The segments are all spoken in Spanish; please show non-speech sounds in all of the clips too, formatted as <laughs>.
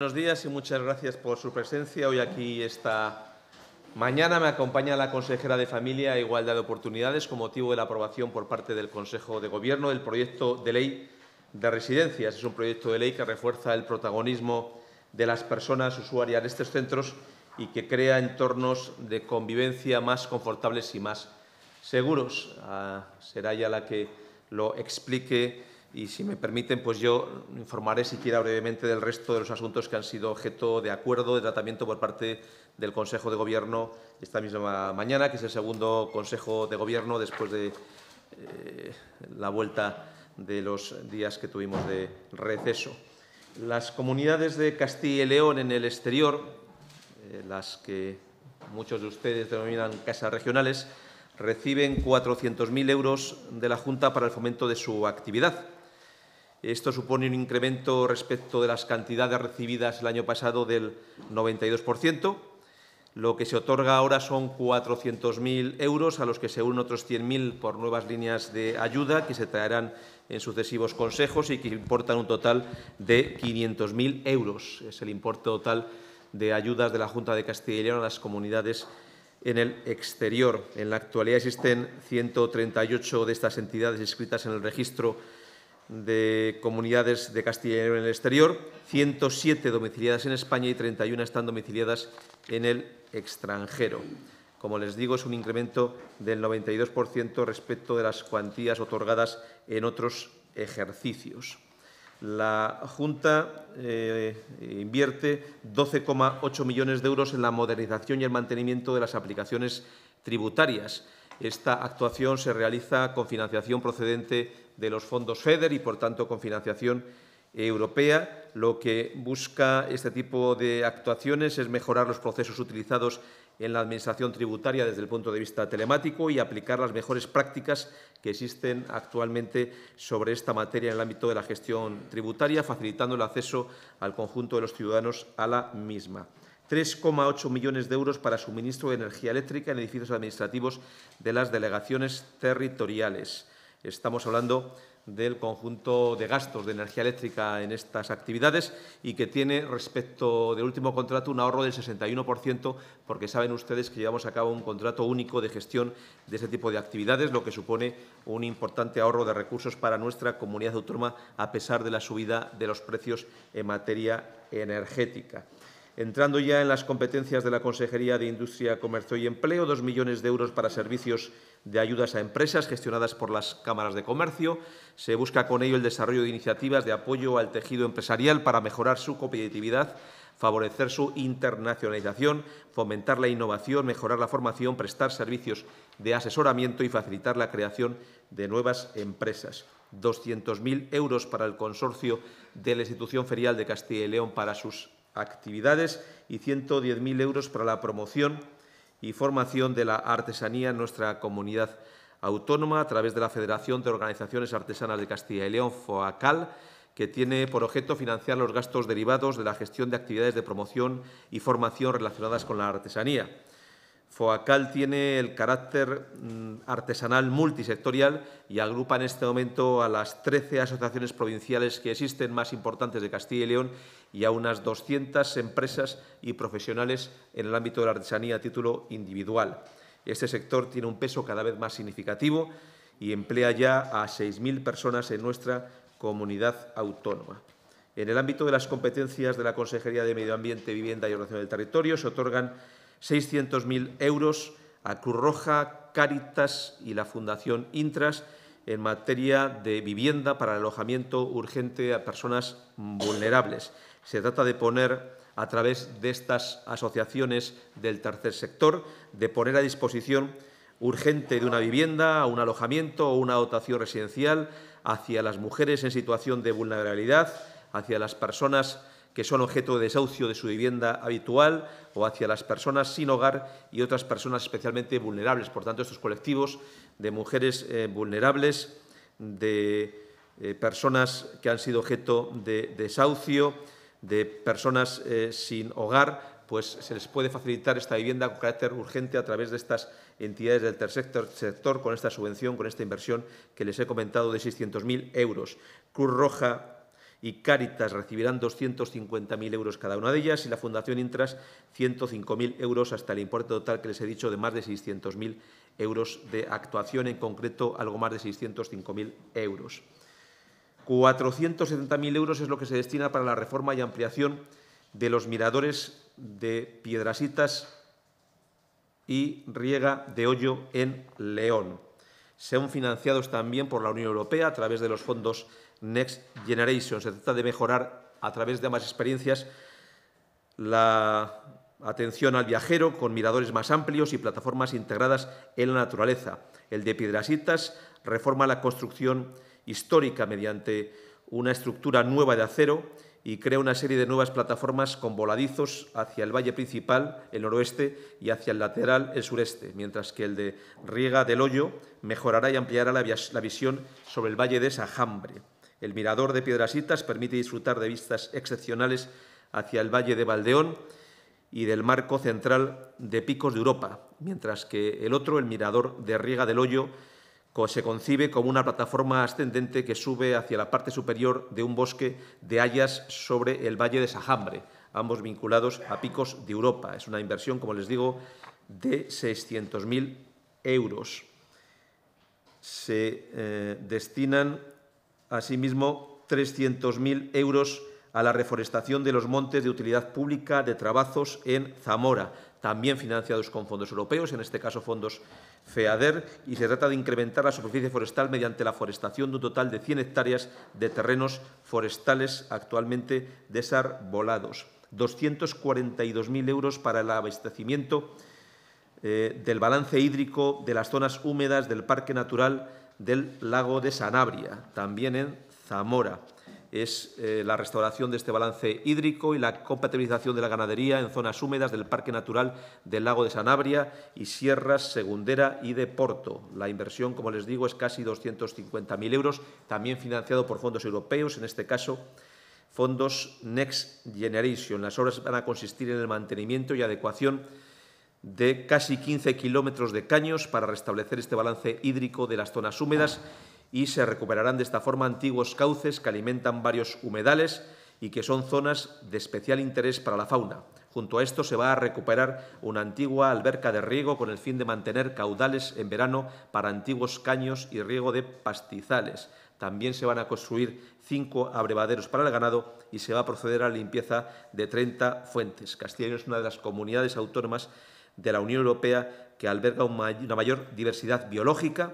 Buenos días y muchas gracias por su presencia. Hoy aquí esta mañana me acompaña la consejera de Familia e Igualdad de Oportunidades con motivo de la aprobación por parte del Consejo de Gobierno del proyecto de ley de residencias. Es un proyecto de ley que refuerza el protagonismo de las personas usuarias de estos centros y que crea entornos de convivencia más confortables y más seguros. Ah, será ella la que lo explique y si me permiten, pues yo informaré siquiera brevemente del resto de los asuntos que han sido objeto de acuerdo, de tratamiento por parte del Consejo de Gobierno esta misma mañana, que es el segundo Consejo de Gobierno después de eh, la vuelta de los días que tuvimos de receso. Las comunidades de Castilla y León en el exterior, eh, las que muchos de ustedes denominan casas regionales, reciben 400.000 euros de la Junta para el fomento de su actividad esto supone un incremento respecto de las cantidades recibidas el año pasado del 92%. Lo que se otorga ahora son 400.000 euros, a los que se unen otros 100.000 por nuevas líneas de ayuda que se traerán en sucesivos consejos y que importan un total de 500.000 euros. Es el importe total de ayudas de la Junta de Castilla y León a las comunidades en el exterior. En la actualidad existen 138 de estas entidades inscritas en el registro de comunidades de Castilla en el exterior, 107 domiciliadas en España y 31 están domiciliadas en el extranjero. Como les digo, es un incremento del 92% respecto de las cuantías otorgadas en otros ejercicios. La Junta eh, invierte 12,8 millones de euros en la modernización y el mantenimiento de las aplicaciones tributarias. Esta actuación se realiza con financiación procedente de los fondos FEDER y, por tanto, con financiación europea. Lo que busca este tipo de actuaciones es mejorar los procesos utilizados en la Administración tributaria desde el punto de vista telemático y aplicar las mejores prácticas que existen actualmente sobre esta materia en el ámbito de la gestión tributaria, facilitando el acceso al conjunto de los ciudadanos a la misma. 3,8 millones de euros para suministro de energía eléctrica en edificios administrativos de las delegaciones territoriales. Estamos hablando del conjunto de gastos de energía eléctrica en estas actividades y que tiene respecto del último contrato un ahorro del 61%, porque saben ustedes que llevamos a cabo un contrato único de gestión de este tipo de actividades, lo que supone un importante ahorro de recursos para nuestra comunidad autónoma a pesar de la subida de los precios en materia energética. Entrando ya en las competencias de la Consejería de Industria, Comercio y Empleo, dos millones de euros para servicios de ayudas a empresas gestionadas por las cámaras de comercio. Se busca con ello el desarrollo de iniciativas de apoyo al tejido empresarial para mejorar su competitividad, favorecer su internacionalización, fomentar la innovación, mejorar la formación, prestar servicios de asesoramiento y facilitar la creación de nuevas empresas. 200.000 euros para el consorcio de la institución ferial de Castilla y León para sus actividades y 110.000 euros para la promoción y formación de la artesanía en nuestra comunidad autónoma a través de la Federación de Organizaciones Artesanas de Castilla y León, FOACAL, que tiene por objeto financiar los gastos derivados de la gestión de actividades de promoción y formación relacionadas con la artesanía. FOACAL tiene el carácter mm, artesanal multisectorial y agrupa en este momento a las 13 asociaciones provinciales que existen más importantes de Castilla y León y a unas 200 empresas y profesionales en el ámbito de la artesanía a título individual. Este sector tiene un peso cada vez más significativo y emplea ya a 6.000 personas en nuestra comunidad autónoma. En el ámbito de las competencias de la Consejería de Medio Ambiente, Vivienda y Ordenación del Territorio se otorgan 600.000 euros a Cruz Roja, Cáritas y la Fundación Intras en materia de vivienda para el alojamiento urgente a personas vulnerables. Se trata de poner a través de estas asociaciones del tercer sector, de poner a disposición urgente de una vivienda, un alojamiento o una dotación residencial hacia las mujeres en situación de vulnerabilidad, hacia las personas que son objeto de desahucio de su vivienda habitual o hacia las personas sin hogar y otras personas especialmente vulnerables. Por tanto, estos colectivos de mujeres eh, vulnerables, de eh, personas que han sido objeto de, desahucio, de personas eh, sin hogar, pues se les puede facilitar esta vivienda con carácter urgente a través de estas entidades del tercer sector, sector con esta subvención, con esta inversión que les he comentado de 600.000 euros. Cruz Roja y Cáritas recibirán 250.000 euros cada una de ellas y la Fundación Intras 105.000 euros hasta el importe total que les he dicho de más de 600.000 euros de actuación, en concreto algo más de 605.000 euros. 470.000 euros es lo que se destina para la reforma y ampliación de los miradores de Piedrasitas y Riega de Hoyo en León. Sean financiados también por la Unión Europea a través de los fondos Next Generation. Se trata de mejorar a través de ambas experiencias la atención al viajero con miradores más amplios y plataformas integradas en la naturaleza. El de Piedrasitas reforma la construcción histórica mediante una estructura nueva de acero y crea una serie de nuevas plataformas con voladizos hacia el valle principal, el noroeste, y hacia el lateral, el sureste, mientras que el de Riega del Hoyo mejorará y ampliará la, la visión sobre el valle de Sajambre. El mirador de Piedrasitas permite disfrutar de vistas excepcionales hacia el valle de Valdeón y del marco central de Picos de Europa, mientras que el otro, el mirador de Riega del Hoyo, se concibe como una plataforma ascendente que sube hacia la parte superior de un bosque de hayas sobre el valle de Sajambre, ambos vinculados a Picos de Europa. Es una inversión, como les digo, de 600.000 euros. Se eh, destinan asimismo 300.000 euros a la reforestación de los montes de utilidad pública de Trabajos en Zamora, también financiados con fondos europeos, en este caso fondos FEADER, y se trata de incrementar la superficie forestal mediante la forestación de un total de 100 hectáreas de terrenos forestales actualmente desarbolados. 242.000 euros para el abastecimiento eh, del balance hídrico de las zonas húmedas del Parque Natural del lago de Sanabria, también en Zamora. Es eh, la restauración de este balance hídrico y la compatibilización de la ganadería en zonas húmedas del Parque Natural del Lago de Sanabria y Sierras Segundera y de Porto. La inversión, como les digo, es casi 250.000 euros, también financiado por fondos europeos, en este caso fondos Next Generation. Las obras van a consistir en el mantenimiento y adecuación de casi 15 kilómetros de caños para restablecer este balance hídrico de las zonas húmedas y se recuperarán de esta forma antiguos cauces que alimentan varios humedales y que son zonas de especial interés para la fauna. Junto a esto se va a recuperar una antigua alberca de riego con el fin de mantener caudales en verano para antiguos caños y riego de pastizales. También se van a construir cinco abrevaderos para el ganado y se va a proceder a la limpieza de 30 fuentes. Castilla es una de las comunidades autónomas de la Unión Europea que alberga una mayor diversidad biológica,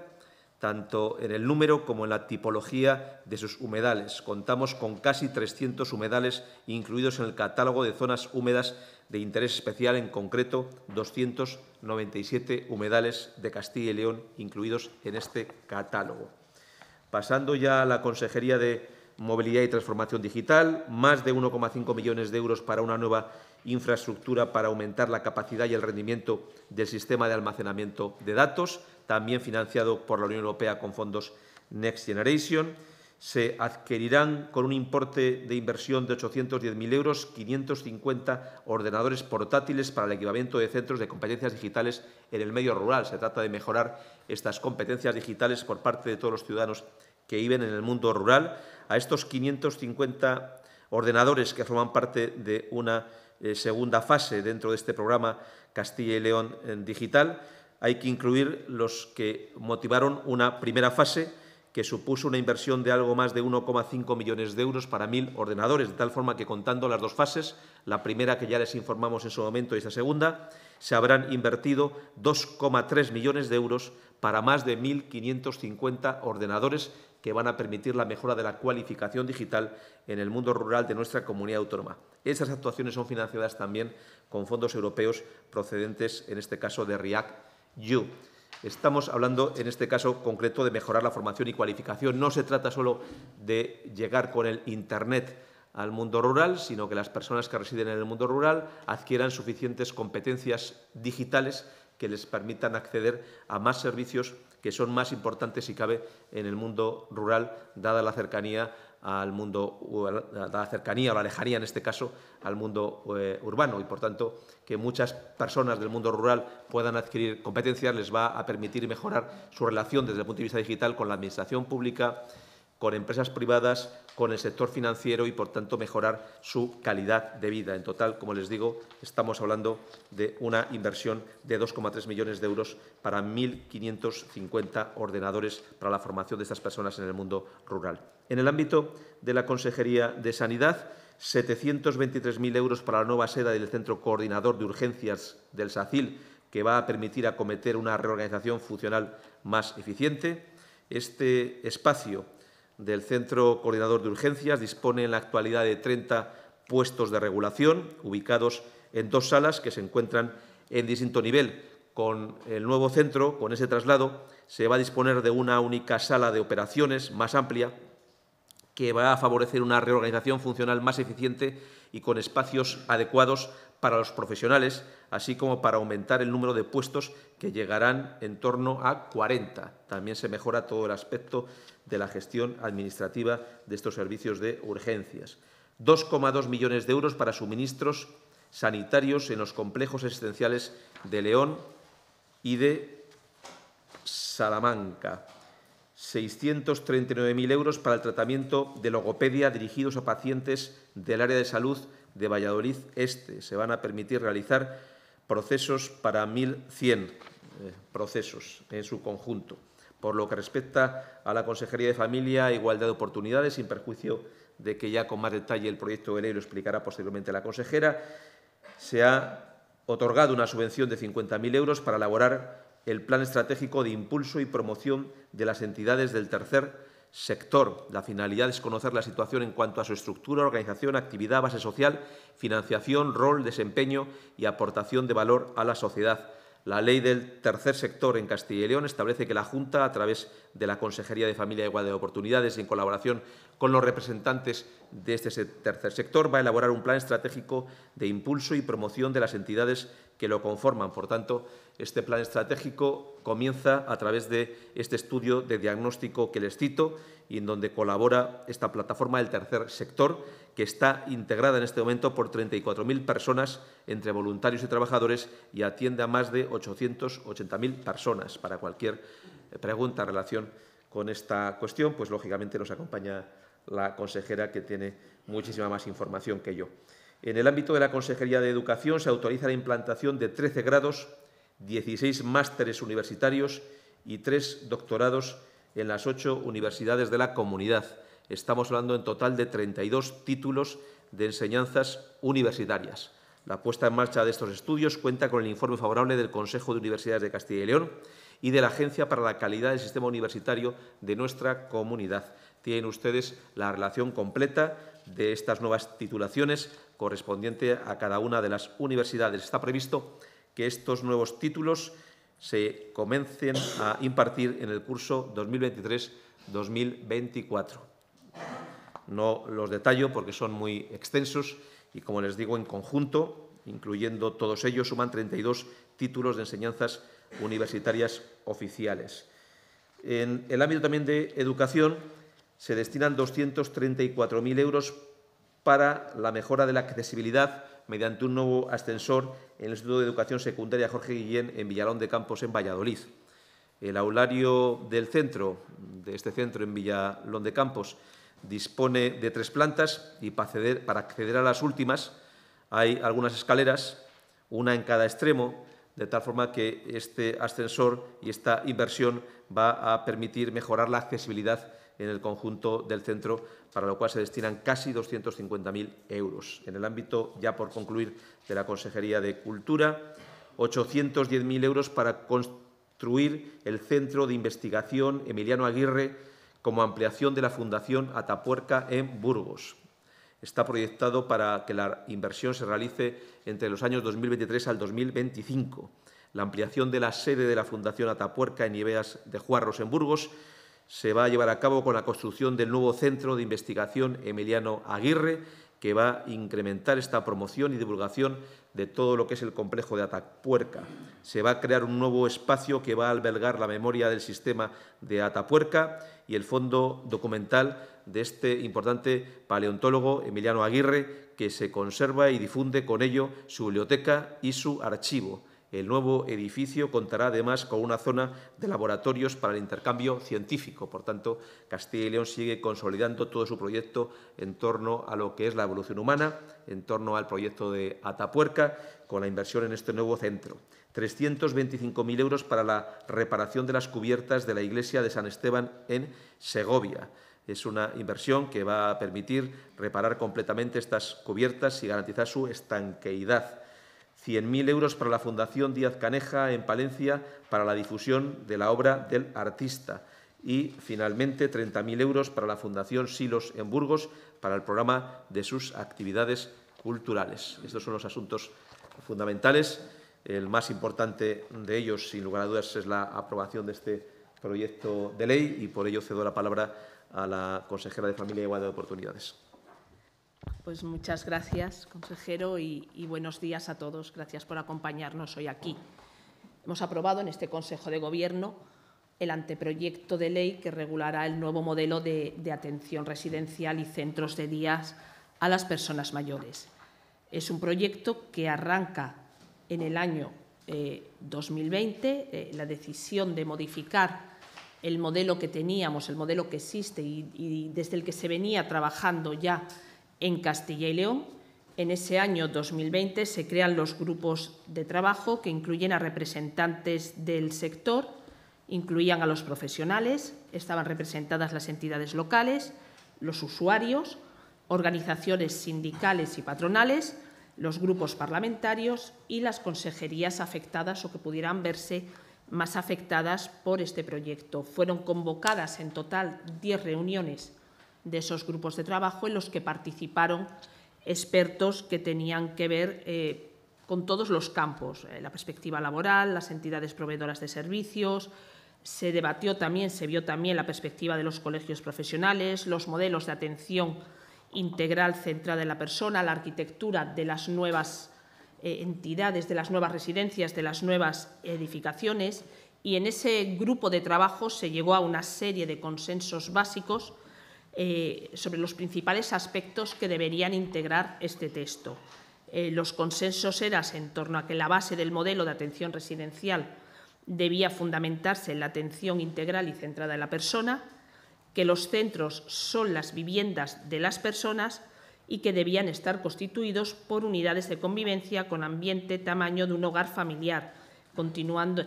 tanto en el número como en la tipología de sus humedales. Contamos con casi 300 humedales incluidos en el catálogo de zonas húmedas de interés especial, en concreto 297 humedales de Castilla y León incluidos en este catálogo. Pasando ya a la Consejería de Movilidad y Transformación Digital, más de 1,5 millones de euros para una nueva infraestructura para aumentar la capacidad y el rendimiento del sistema de almacenamiento de datos, también financiado por la Unión Europea con fondos Next Generation. Se adquirirán con un importe de inversión de 810.000 euros 550 ordenadores portátiles para el equipamiento de centros de competencias digitales en el medio rural. Se trata de mejorar estas competencias digitales por parte de todos los ciudadanos que viven en el mundo rural. A estos 550 ordenadores que forman parte de una eh, segunda fase dentro de este programa Castilla y León eh, Digital. Hay que incluir los que motivaron una primera fase que supuso una inversión de algo más de 1,5 millones de euros para mil ordenadores, de tal forma que contando las dos fases, la primera que ya les informamos en su momento y esta segunda, se habrán invertido 2,3 millones de euros para más de 1.550 ordenadores que van a permitir la mejora de la cualificación digital en el mundo rural de nuestra comunidad autónoma. Esas actuaciones son financiadas también con fondos europeos procedentes, en este caso, de REACT-EU. Estamos hablando, en este caso concreto, de mejorar la formación y cualificación. No se trata solo de llegar con el Internet al mundo rural, sino que las personas que residen en el mundo rural adquieran suficientes competencias digitales que les permitan acceder a más servicios que son más importantes, si cabe, en el mundo rural, dada la cercanía al mundo, la cercanía o la lejanía, en este caso, al mundo eh, urbano. Y, por tanto, que muchas personas del mundo rural puedan adquirir competencias les va a permitir mejorar su relación desde el punto de vista digital con la administración pública, con empresas privadas, con el sector financiero y, por tanto, mejorar su calidad de vida. En total, como les digo, estamos hablando de una inversión de 2,3 millones de euros para 1.550 ordenadores para la formación de estas personas en el mundo rural. En el ámbito de la Consejería de Sanidad, 723.000 euros para la nueva sede del Centro Coordinador de Urgencias del SACIL, que va a permitir acometer una reorganización funcional más eficiente. Este espacio del Centro Coordinador de Urgencias dispone en la actualidad de 30 puestos de regulación ubicados en dos salas que se encuentran en distinto nivel. Con el nuevo centro, con ese traslado, se va a disponer de una única sala de operaciones más amplia que va a favorecer una reorganización funcional más eficiente y con espacios adecuados para los profesionales, así como para aumentar el número de puestos que llegarán en torno a 40. También se mejora todo el aspecto de la gestión administrativa de estos servicios de urgencias. 2,2 millones de euros para suministros sanitarios en los complejos existenciales de León y de Salamanca. 639.000 euros para el tratamiento de logopedia dirigidos a pacientes del área de salud de Valladolid Este. Se van a permitir realizar procesos para 1.100 eh, procesos en su conjunto. Por lo que respecta a la Consejería de Familia Igualdad de Oportunidades, sin perjuicio de que ya con más detalle el proyecto de ley lo explicará posteriormente la consejera, se ha otorgado una subvención de 50.000 euros para elaborar el Plan Estratégico de Impulso y Promoción de las Entidades del Tercer sector. La finalidad es conocer la situación en cuanto a su estructura, organización, actividad, base social, financiación, rol, desempeño y aportación de valor a la sociedad. La ley del tercer sector en Castilla y León establece que la Junta, a través de la Consejería de Familia y e Igualdad de Oportunidades y en colaboración con los representantes de este tercer sector, va a elaborar un plan estratégico de impulso y promoción de las entidades que lo conforman. Por tanto, este plan estratégico comienza a través de este estudio de diagnóstico que les cito y en donde colabora esta plataforma del tercer sector, que está integrada en este momento por 34.000 personas entre voluntarios y trabajadores y atiende a más de 880.000 personas. Para cualquier eh, pregunta en relación con esta cuestión, pues lógicamente nos acompaña la consejera que tiene muchísima más información que yo. En el ámbito de la Consejería de Educación se autoriza la implantación de 13 grados 16 másteres universitarios y tres doctorados en las ocho universidades de la comunidad. Estamos hablando en total de 32 títulos de enseñanzas universitarias. La puesta en marcha de estos estudios cuenta con el informe favorable del Consejo de Universidades de Castilla y León y de la Agencia para la Calidad del Sistema Universitario de nuestra comunidad. Tienen ustedes la relación completa de estas nuevas titulaciones correspondiente a cada una de las universidades. Está previsto que estos nuevos títulos se comencen a impartir en el curso 2023-2024. No los detallo porque son muy extensos y, como les digo, en conjunto, incluyendo todos ellos, suman 32 títulos de enseñanzas universitarias oficiales. En el ámbito también de educación se destinan 234.000 euros para la mejora de la accesibilidad mediante un nuevo ascensor en el Instituto de Educación Secundaria Jorge Guillén en Villalón de Campos, en Valladolid. El aulario del centro, de este centro en Villalón de Campos, dispone de tres plantas y para acceder, para acceder a las últimas hay algunas escaleras, una en cada extremo, de tal forma que este ascensor y esta inversión va a permitir mejorar la accesibilidad en el conjunto del centro, para lo cual se destinan casi 250.000 euros. En el ámbito, ya por concluir, de la Consejería de Cultura, 810.000 euros para construir el Centro de Investigación Emiliano Aguirre como ampliación de la Fundación Atapuerca en Burgos. Está proyectado para que la inversión se realice entre los años 2023 al 2025. La ampliación de la sede de la Fundación Atapuerca en Ibeas de Juarros en Burgos se va a llevar a cabo con la construcción del nuevo Centro de Investigación Emiliano Aguirre, que va a incrementar esta promoción y divulgación de todo lo que es el complejo de Atapuerca. Se va a crear un nuevo espacio que va a albergar la memoria del sistema de Atapuerca y el fondo documental de este importante paleontólogo Emiliano Aguirre, que se conserva y difunde con ello su biblioteca y su archivo. El nuevo edificio contará además con una zona de laboratorios para el intercambio científico. Por tanto, Castilla y León sigue consolidando todo su proyecto en torno a lo que es la evolución humana, en torno al proyecto de Atapuerca, con la inversión en este nuevo centro. 325.000 euros para la reparación de las cubiertas de la iglesia de San Esteban en Segovia. Es una inversión que va a permitir reparar completamente estas cubiertas y garantizar su estanqueidad 100.000 euros para la Fundación Díaz Caneja en Palencia para la difusión de la obra del artista y, finalmente, 30.000 euros para la Fundación Silos en Burgos para el programa de sus actividades culturales. Estos son los asuntos fundamentales. El más importante de ellos, sin lugar a dudas, es la aprobación de este proyecto de ley y por ello cedo la palabra a la consejera de Familia y Igualdad de Oportunidades. Pues muchas gracias, consejero, y, buenos días a todos. Gracias por acompañarnos hoy aquí. Hemos aprobado en este Consejo de Gobierno el anteproyecto de ley que regulará el nuevo modelo de, atención residencial y centros de días a las personas mayores. Es un proyecto que arranca en el año 2020. Eh, eh, la decisión de modificar el modelo que teníamos, el modelo que existe y desde el que se venía trabajando ya en Castilla y León, en ese año 2020, se crean los grupos de trabajo que incluyen a representantes del sector, incluían a los profesionales, estaban representadas las entidades locales, los usuarios, organizaciones sindicales y patronales, los grupos parlamentarios y las consejerías afectadas o que pudieran verse más afectadas por este proyecto. Fueron convocadas en total 10 reuniones de esos grupos de trabajo en los que participaron expertos que tenían que ver eh, con todos los campos, eh, la perspectiva laboral, las entidades proveedoras de servicios, se debatió también, se vio también la perspectiva de los colegios profesionales, los modelos de atención integral centrada en la persona, la arquitectura de las nuevas eh, entidades, de las nuevas residencias, de las nuevas edificaciones y en ese grupo de trabajo se llegó a una serie de consensos básicos eh, sobre los principales aspectos que deberían integrar este texto. Eh, los consensos eran en torno a que la base del modelo de atención residencial debía fundamentarse en la atención integral y centrada en la persona, que los centros son las viviendas de las personas y que debían estar constituidos por unidades de convivencia con ambiente tamaño de un hogar familiar, continuando,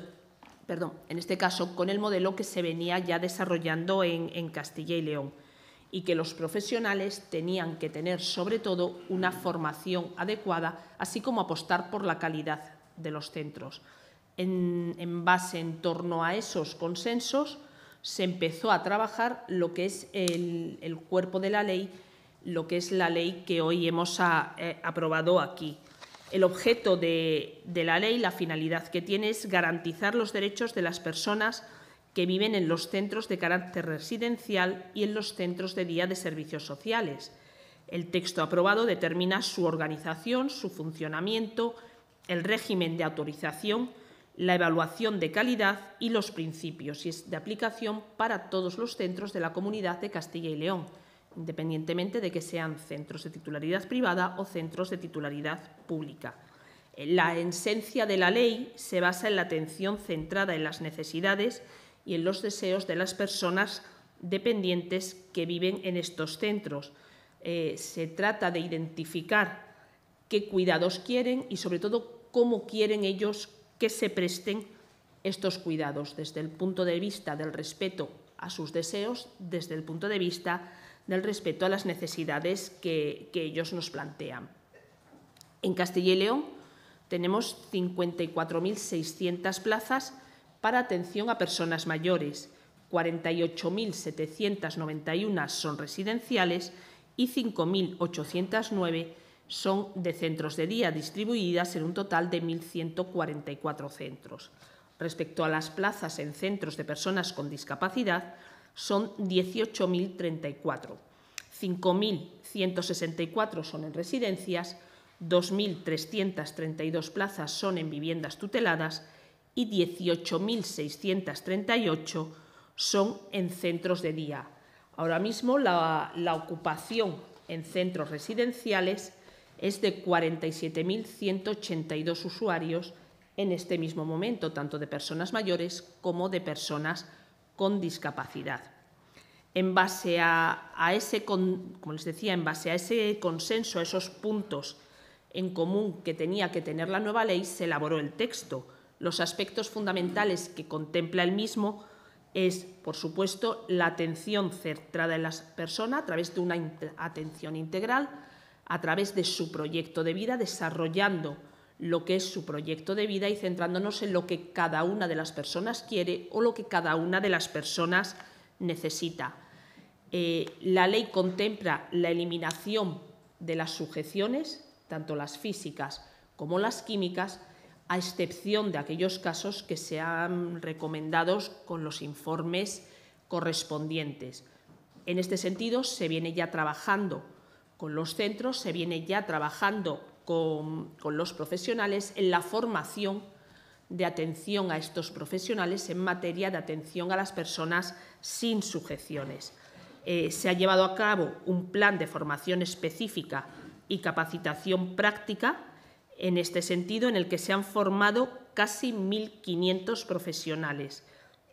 perdón, en este caso con el modelo que se venía ya desarrollando en Castilla y León y que los profesionales tenían que tener sobre todo una formación adecuada, así como apostar por la calidad de los centros. En, base en torno a esos consensos se empezó a trabajar lo que es el, cuerpo de la ley, lo que es la ley que hoy hemos ah, eh, aprobado aquí. El objeto de, de la ley, la finalidad que tiene es garantizar los derechos de las personas que viven en los centros de carácter residencial y en los centros de día de servicios sociales. El texto aprobado determina su organización, su funcionamiento, el régimen de autorización, la evaluación de calidad y los principios de aplicación para todos los centros de la comunidad de Castilla y León, independientemente de que sean centros de titularidad privada o centros de titularidad pública. La esencia de la ley se basa en la atención centrada en las necesidades y en los deseos de las personas dependientes que viven en estos centros. Eh, se trata de identificar qué cuidados quieren y sobre todo cómo quieren ellos que se presten estos cuidados desde el punto de vista del respeto a sus deseos, desde el punto de vista del respeto a las necesidades que, que ellos nos plantean. En Castilla y León tenemos 54.600 plazas para atención a personas mayores, 48.791 son residenciales y 5.809 son de centros de día, distribuidas en un total de 1.144 centros. Respecto a las plazas en centros de personas con discapacidad, son 18.034. 5.164 son en residencias, 2.332 plazas son en viviendas tuteladas y 18.638 son en centros de día. Ahora mismo la, ocupación en centros residenciales es de 47.182 usuarios en este mismo momento, tanto de personas mayores como de personas con discapacidad. En base ese, como decía, en base a ese consenso, a esos puntos en común que tenía que tener la nueva ley, se elaboró el texto los aspectos fundamentales que contempla el mismo es, por supuesto, la atención centrada en la persona a través de una atención integral, a través de su proyecto de vida, desarrollando lo que es su proyecto de vida y centrándonos en lo que cada una de las personas quiere o lo que cada una de las personas necesita. Eh, la ley contempla la eliminación de las sujeciones, tanto las físicas como las químicas, a excepción de aquellos casos que sean recomendados con los informes correspondientes. En este sentido, se viene ya trabajando con los centros, se viene ya trabajando con, los profesionales en la formación de atención a estos profesionales en materia de atención a las personas sin sujeciones. Eh, se ha llevado a cabo un plan de formación específica y capacitación práctica en este sentido en el que se han formado casi 1.500 profesionales.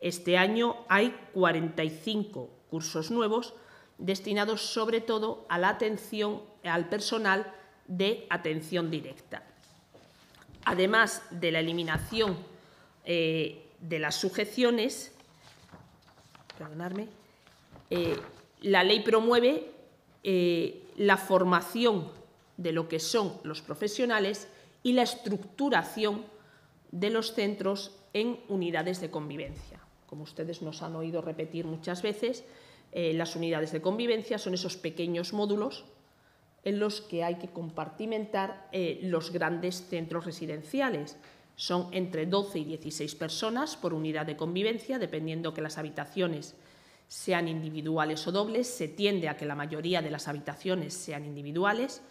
Este año hay 45 cursos nuevos destinados sobre todo a la atención al personal de atención directa. Además de la eliminación eh, de las sujeciones, eh, la ley promueve eh, la formación de lo que son los profesionales y la estructuración de los centros en unidades de convivencia. Como ustedes nos han oído repetir muchas veces, eh, las unidades de convivencia son esos pequeños módulos en los que hay que compartimentar eh, los grandes centros residenciales. Son entre 12 y 16 personas por unidad de convivencia, dependiendo que las habitaciones sean individuales o dobles. Se tiende a que la mayoría de las habitaciones sean individuales,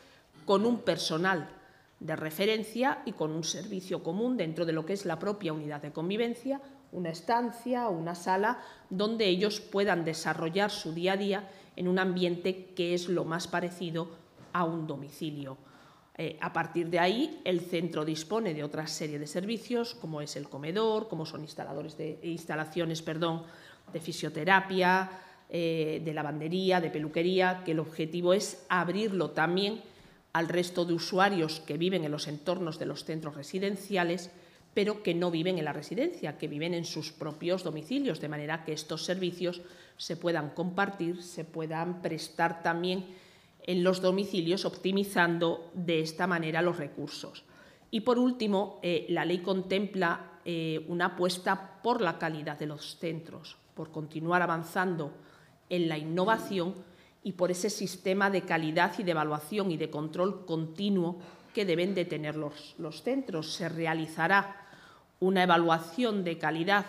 con un personal de referencia y con un servicio común dentro de lo que es la propia unidad de convivencia, una estancia, una sala, donde ellos puedan desarrollar su día a día en un ambiente que es lo más parecido a un domicilio. Eh, a partir de ahí, el centro dispone de otra serie de servicios, como es el comedor, como son instaladores de, instalaciones perdón, de fisioterapia, eh, de lavandería, de peluquería, que el objetivo es abrirlo también al resto de usuarios que viven en los entornos de los centros residenciales, pero que no viven en la residencia, que viven en sus propios domicilios, de manera que estos servicios se puedan compartir, se puedan prestar también en los domicilios, optimizando de esta manera los recursos. Y por último, eh, la ley contempla eh, una apuesta por la calidad de los centros, por continuar avanzando en la innovación y por ese sistema de calidad y de evaluación y de control continuo que deben de tener los, centros. Se realizará una evaluación de calidad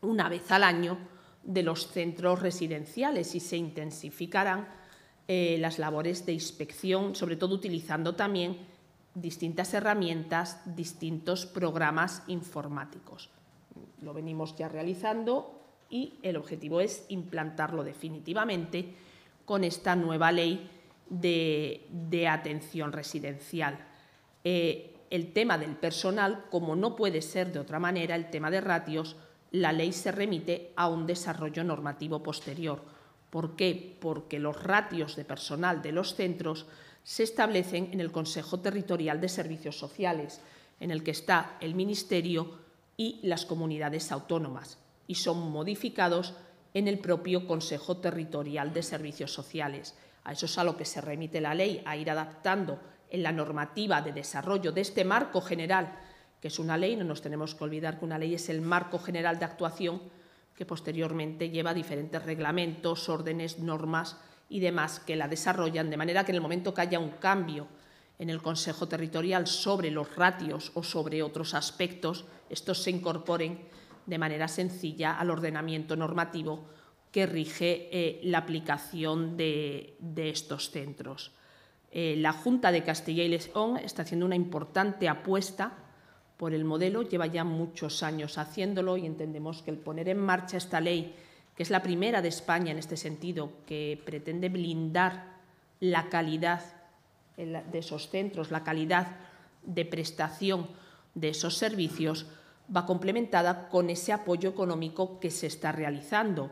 una vez al año de los centros residenciales y se intensificarán eh, las labores de inspección, sobre todo utilizando también distintas herramientas, distintos programas informáticos. Lo venimos ya realizando y el objetivo es implantarlo definitivamente con esta nueva ley de, atención residencial. Eh, el tema del personal, como no puede ser de otra manera, el tema de ratios, la ley se remite a un desarrollo normativo posterior. ¿Por qué? Porque los ratios de personal de los centros se establecen en el Consejo Territorial de Servicios Sociales, en el que está el Ministerio y las comunidades autónomas, y son modificados en el propio Consejo Territorial de Servicios Sociales. A eso es a lo que se remite la ley, a ir adaptando en la normativa de desarrollo de este marco general, que es una ley, no nos tenemos que olvidar que una ley es el marco general de actuación que posteriormente lleva diferentes reglamentos, órdenes, normas y demás que la desarrollan, de manera que en el momento que haya un cambio en el Consejo Territorial sobre los ratios o sobre otros aspectos, estos se incorporen de manera sencilla al ordenamiento normativo que rige eh, la aplicación de, estos centros. Eh, la Junta de Castilla y León está haciendo una importante apuesta por el modelo, lleva ya muchos años haciéndolo y entendemos que el poner en marcha esta ley, que es la primera de España en este sentido, que pretende blindar la calidad de esos centros, la calidad de prestación de esos servicios, va complementada con ese apoyo económico que se está realizando.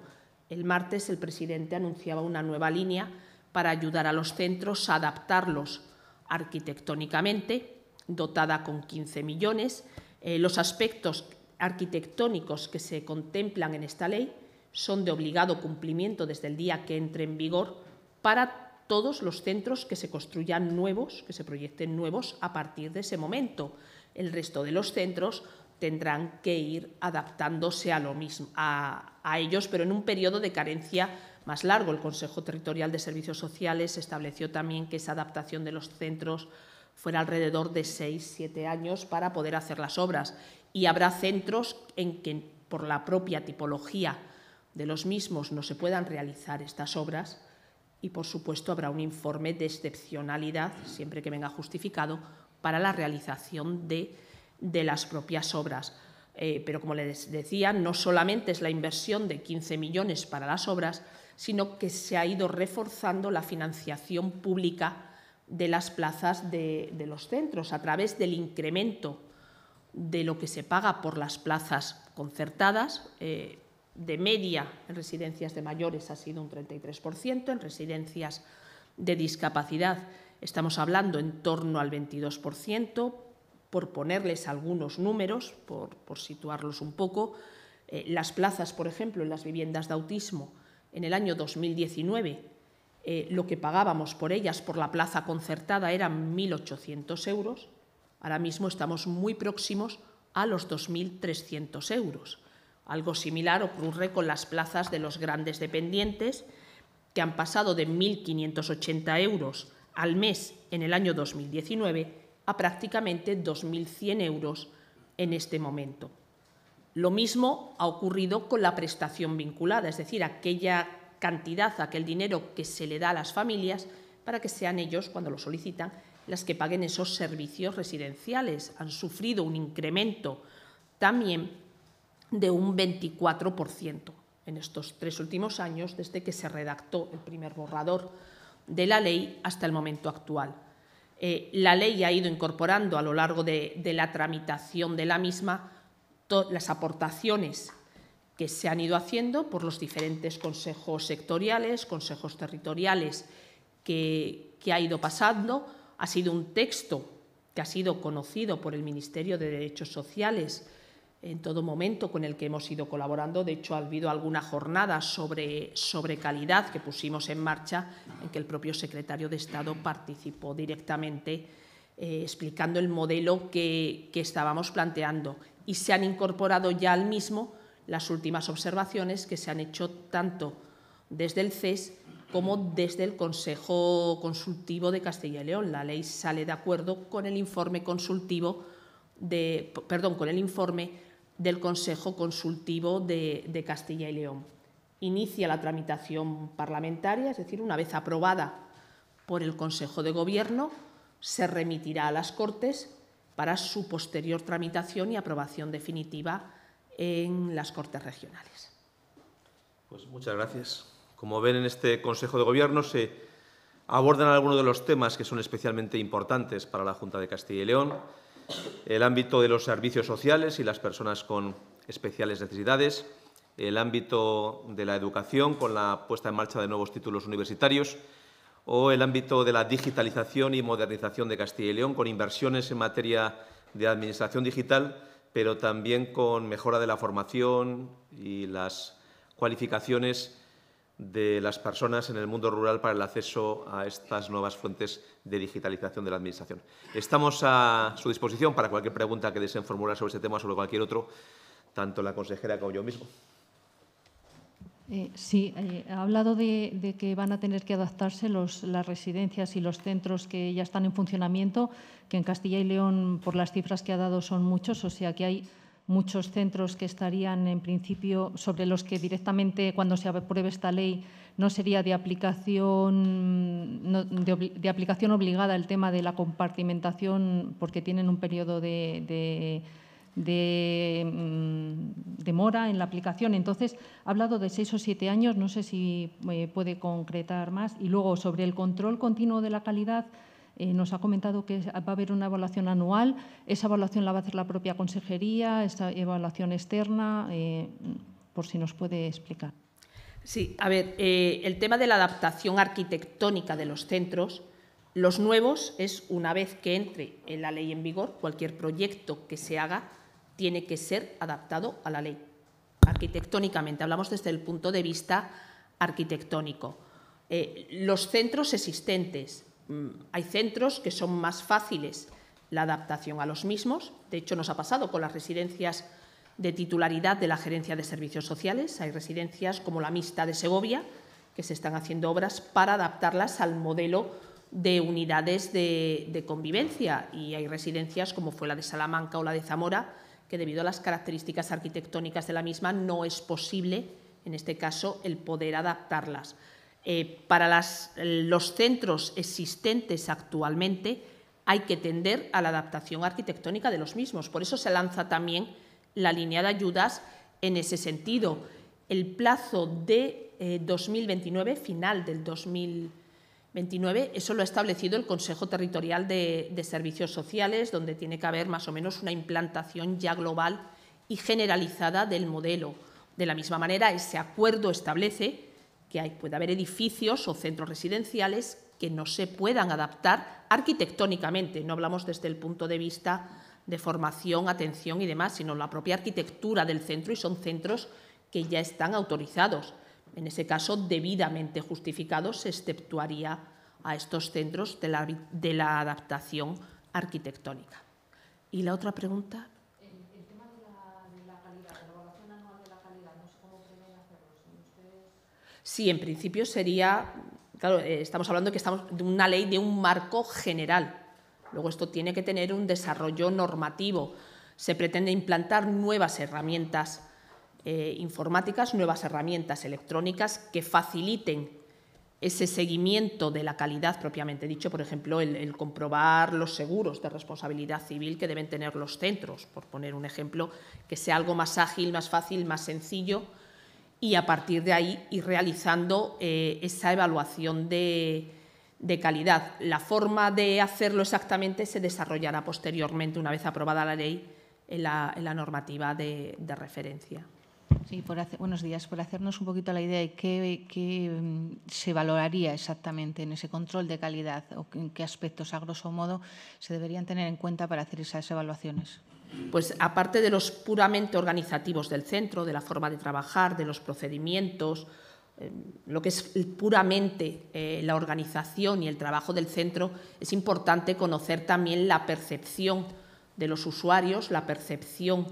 El martes el presidente anunciaba una nueva línea para ayudar a los centros a adaptarlos arquitectónicamente, dotada con 15 millones. Eh, los aspectos arquitectónicos que se contemplan en esta ley son de obligado cumplimiento desde el día que entre en vigor para todos los centros que se construyan nuevos, que se proyecten nuevos a partir de ese momento. El resto de los centros tendrán que ir adaptándose a lo mismo, a, ellos, pero en un periodo de carencia más largo. El Consejo Territorial de Servicios Sociales estableció también que esa adaptación de los centros fuera alrededor de seis siete años para poder hacer las obras. Y habrá centros en que por la propia tipología de los mismos no se puedan realizar estas obras y, por supuesto, habrá un informe de excepcionalidad, siempre que venga justificado, para la realización de de las propias obras. Eh, pero como les decía, no solamente es la inversión de 15 millones para las obras, sino que se ha ido reforzando la financiación pública de las plazas de, los centros a través del incremento de lo que se paga por las plazas concertadas. Eh, de media en residencias de mayores ha sido un 33%, en residencias de discapacidad estamos hablando en torno al 22%, por ponerles algunos números, por, situarlos un poco, eh, las plazas, por ejemplo, en las viviendas de autismo, en el año 2019, eh, lo que pagábamos por ellas por la plaza concertada eran 1.800 euros, ahora mismo estamos muy próximos a los 2.300 euros. Algo similar ocurre con las plazas de los grandes dependientes, que han pasado de 1.580 euros al mes en el año 2019 a prácticamente 2.100 euros en este momento. Lo mismo ha ocurrido con la prestación vinculada, es decir, aquella cantidad, aquel dinero que se le da a las familias para que sean ellos, cuando lo solicitan, las que paguen esos servicios residenciales. Han sufrido un incremento también de un 24% en estos tres últimos años, desde que se redactó el primer borrador de la ley hasta el momento actual. Eh, la ley ha ido incorporando a lo largo de, la tramitación de la misma las aportaciones que se han ido haciendo por los diferentes consejos sectoriales, consejos territoriales que ha ido pasando. Ha sido un texto que ha sido conocido por el Ministerio de Derechos Sociales en todo momento con el que hemos ido colaborando. De hecho, ha habido alguna jornada sobre, sobre calidad que pusimos en marcha, en que el propio secretario de Estado participó directamente eh, explicando el modelo que, que estábamos planteando. Y se han incorporado ya al mismo las últimas observaciones que se han hecho tanto desde el CES como desde el Consejo Consultivo de Castilla y León. La ley sale de acuerdo con el informe consultivo de, perdón, con el informe del Consejo Consultivo de, Castilla y León. Inicia la tramitación parlamentaria, es decir, una vez aprobada por el Consejo de Gobierno, se remitirá a las Cortes para su posterior tramitación y aprobación definitiva en las Cortes Regionales. Pues muchas gracias. Como ven, en este Consejo de Gobierno se abordan algunos de los temas que son especialmente importantes para la Junta de Castilla y León el ámbito de los servicios sociales y las personas con especiales necesidades, el ámbito de la educación con la puesta en marcha de nuevos títulos universitarios o el ámbito de la digitalización y modernización de Castilla y León con inversiones en materia de administración digital, pero también con mejora de la formación y las cualificaciones de las personas en el mundo rural para el acceso a estas nuevas fuentes de digitalización de la Administración. Estamos a su disposición para cualquier pregunta que deseen formular sobre este tema o sobre cualquier otro, tanto la consejera como yo mismo. Eh, sí, eh, ha hablado de, que van a tener que adaptarse los, las residencias y los centros que ya están en funcionamiento, que en Castilla y León, por las cifras que ha dado, son muchos, o sea que hay muchos centros que estarían en principio sobre los que directamente cuando se apruebe esta ley no sería de aplicación, de, aplicación obligada el tema de la compartimentación porque tienen un periodo de, mm, demora en la aplicación. Entonces, ha hablado de seis o siete años, no sé si eh, puede concretar más. Y luego, sobre el control continuo de la calidad, eh, nos ha comentado que va a haber una evaluación anual. Esa evaluación la va a hacer la propia consejería, esa evaluación externa, eh, por si nos puede explicar. Sí, a ver, eh, el tema de la adaptación arquitectónica de los centros, los nuevos es una vez que entre en la ley en vigor, cualquier proyecto que se haga tiene que ser adaptado a la ley arquitectónicamente. Hablamos desde el punto de vista arquitectónico. los centros existentes Mm, hay centros que son más fáciles la adaptación a los mismos. De hecho, nos ha pasado con las residencias de titularidad de la Gerencia de Servicios Sociales. Hay residencias como la Mista de Segovia, que se están haciendo obras para adaptarlas al modelo de unidades de, de convivencia. Y hay residencias como fue la de Salamanca o la de Zamora, que debido a las características arquitectónicas de la misma no es posible, en este caso, el poder adaptarlas. Eh, para los centros existentes actualmente hay que tender a la adaptación arquitectónica de los mismos. Por eso se lanza también la línea de ayudas en ese sentido. El plazo de 2029, eh, final del 2029, eso lo ha establecido el Consejo Territorial de Servicios Sociales, donde tiene que haber más o menos una implantación ya global y generalizada del modelo. De la misma manera, ese acuerdo establece que hay, puede haber edificios o centros residenciales que no se puedan adaptar arquitectónicamente, no hablamos desde el punto de vista de formación, atención y demás, sino la propia arquitectura del centro y son centros que ya están autorizados. En ese caso, debidamente justificados, se exceptuaría a estos centros de la, de la adaptación arquitectónica. ¿Y la otra pregunta? Sí, en principio sería, claro, eh, estamos hablando que estamos de una ley de un marco general. Luego esto tiene que tener un desarrollo normativo. Se pretende implantar nuevas herramientas eh, informáticas, nuevas herramientas electrónicas que faciliten ese seguimiento de la calidad propiamente dicho, por ejemplo, el, comprobar los seguros de responsabilidad civil que deben tener los centros, por poner un ejemplo, que sea algo más ágil, más fácil, más sencillo y a partir de ahí ir realizando eh, esa evaluación de, calidad. La forma de hacerlo exactamente se desarrollará posteriormente, una vez aprobada la ley, en la, normativa de, referencia. Sí, buenos días. Por hacernos un poquito la idea de qué, qué, mm, se valoraría exactamente en ese control de calidad o en qué aspectos, a grosso modo, se deberían tener en cuenta para hacer esas evaluaciones. Pues aparte de los puramente organizativos del centro, de la forma de trabajar, de los procedimientos, eh, lo que es puramente eh, la organización y el trabajo del centro, es importante conocer también la percepción de los usuarios, la percepción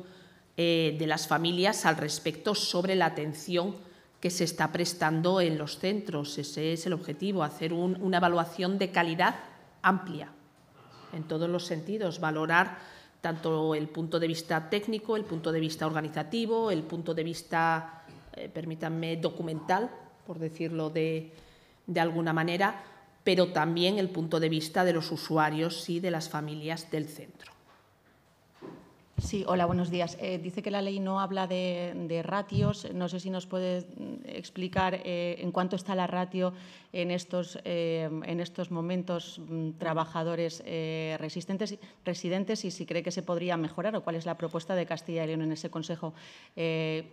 eh, de las familias al respecto sobre la atención que se está prestando en los centros. Ese es el objetivo, hacer una evaluación de calidad amplia en todos los sentidos, valorar tanto el punto de vista técnico, el punto de vista organizativo, el punto de vista, eh, permítanme, documental, por decirlo de, de alguna manera, pero también el punto de vista de los usuarios y de las familias del centro. Sí, hola, buenos días. Eh, dice que la ley no habla de, ratios. No sé si nos puede mm, explicar eh, en cuánto está la ratio en estos, eh, en estos momentos mm, trabajadores residentes y si cree que se podría mejorar o cuál es la propuesta de Castilla y León en ese Consejo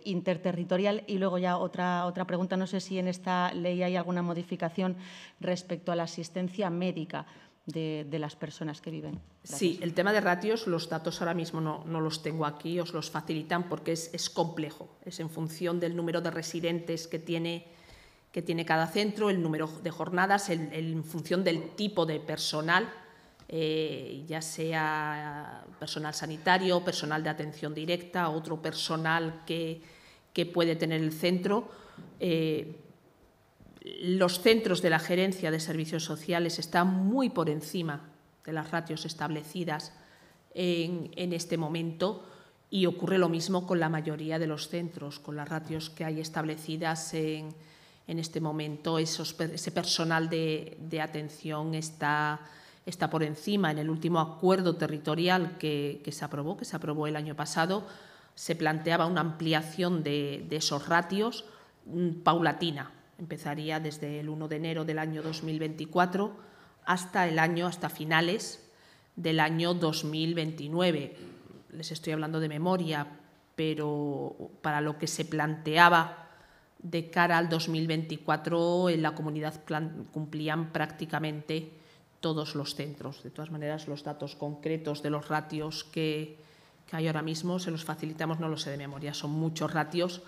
Interterritorial. Y luego ya otra, otra pregunta. No sé si en esta ley hay alguna modificación respecto a la asistencia médica de, las personas que viven. Sí, el tema de ratios, los datos ahora mismo no, no los tengo aquí, os los facilitan porque es, es, complejo. Es en función del número de residentes que tiene, que tiene cada centro, el número de jornadas, en función del tipo de personal, eh, ya sea personal sanitario, personal de atención directa, otro personal que, que puede tener el centro. Eh, los centros de la gerencia de servicios sociales están muy por encima de las ratios establecidas en, este momento y ocurre lo mismo con la mayoría de los centros, con las ratios que hay establecidas en, este momento. ese personal de, atención está, por encima. En el último acuerdo territorial que, se aprobó, que se aprobó el año pasado, se planteaba una ampliación de esos ratios mm, paulatina, empezaría desde el 1 de enero del año 2024 hasta el año, hasta finales del año 2029. Les estoy hablando de memoria, pero para lo que se planteaba de cara al 2024 en la comunidad cumplían prácticamente todos los centros. De todas maneras, los datos concretos de los ratios que, que hay ahora mismo se los facilitamos, no lo sé de memoria, son muchos ratios,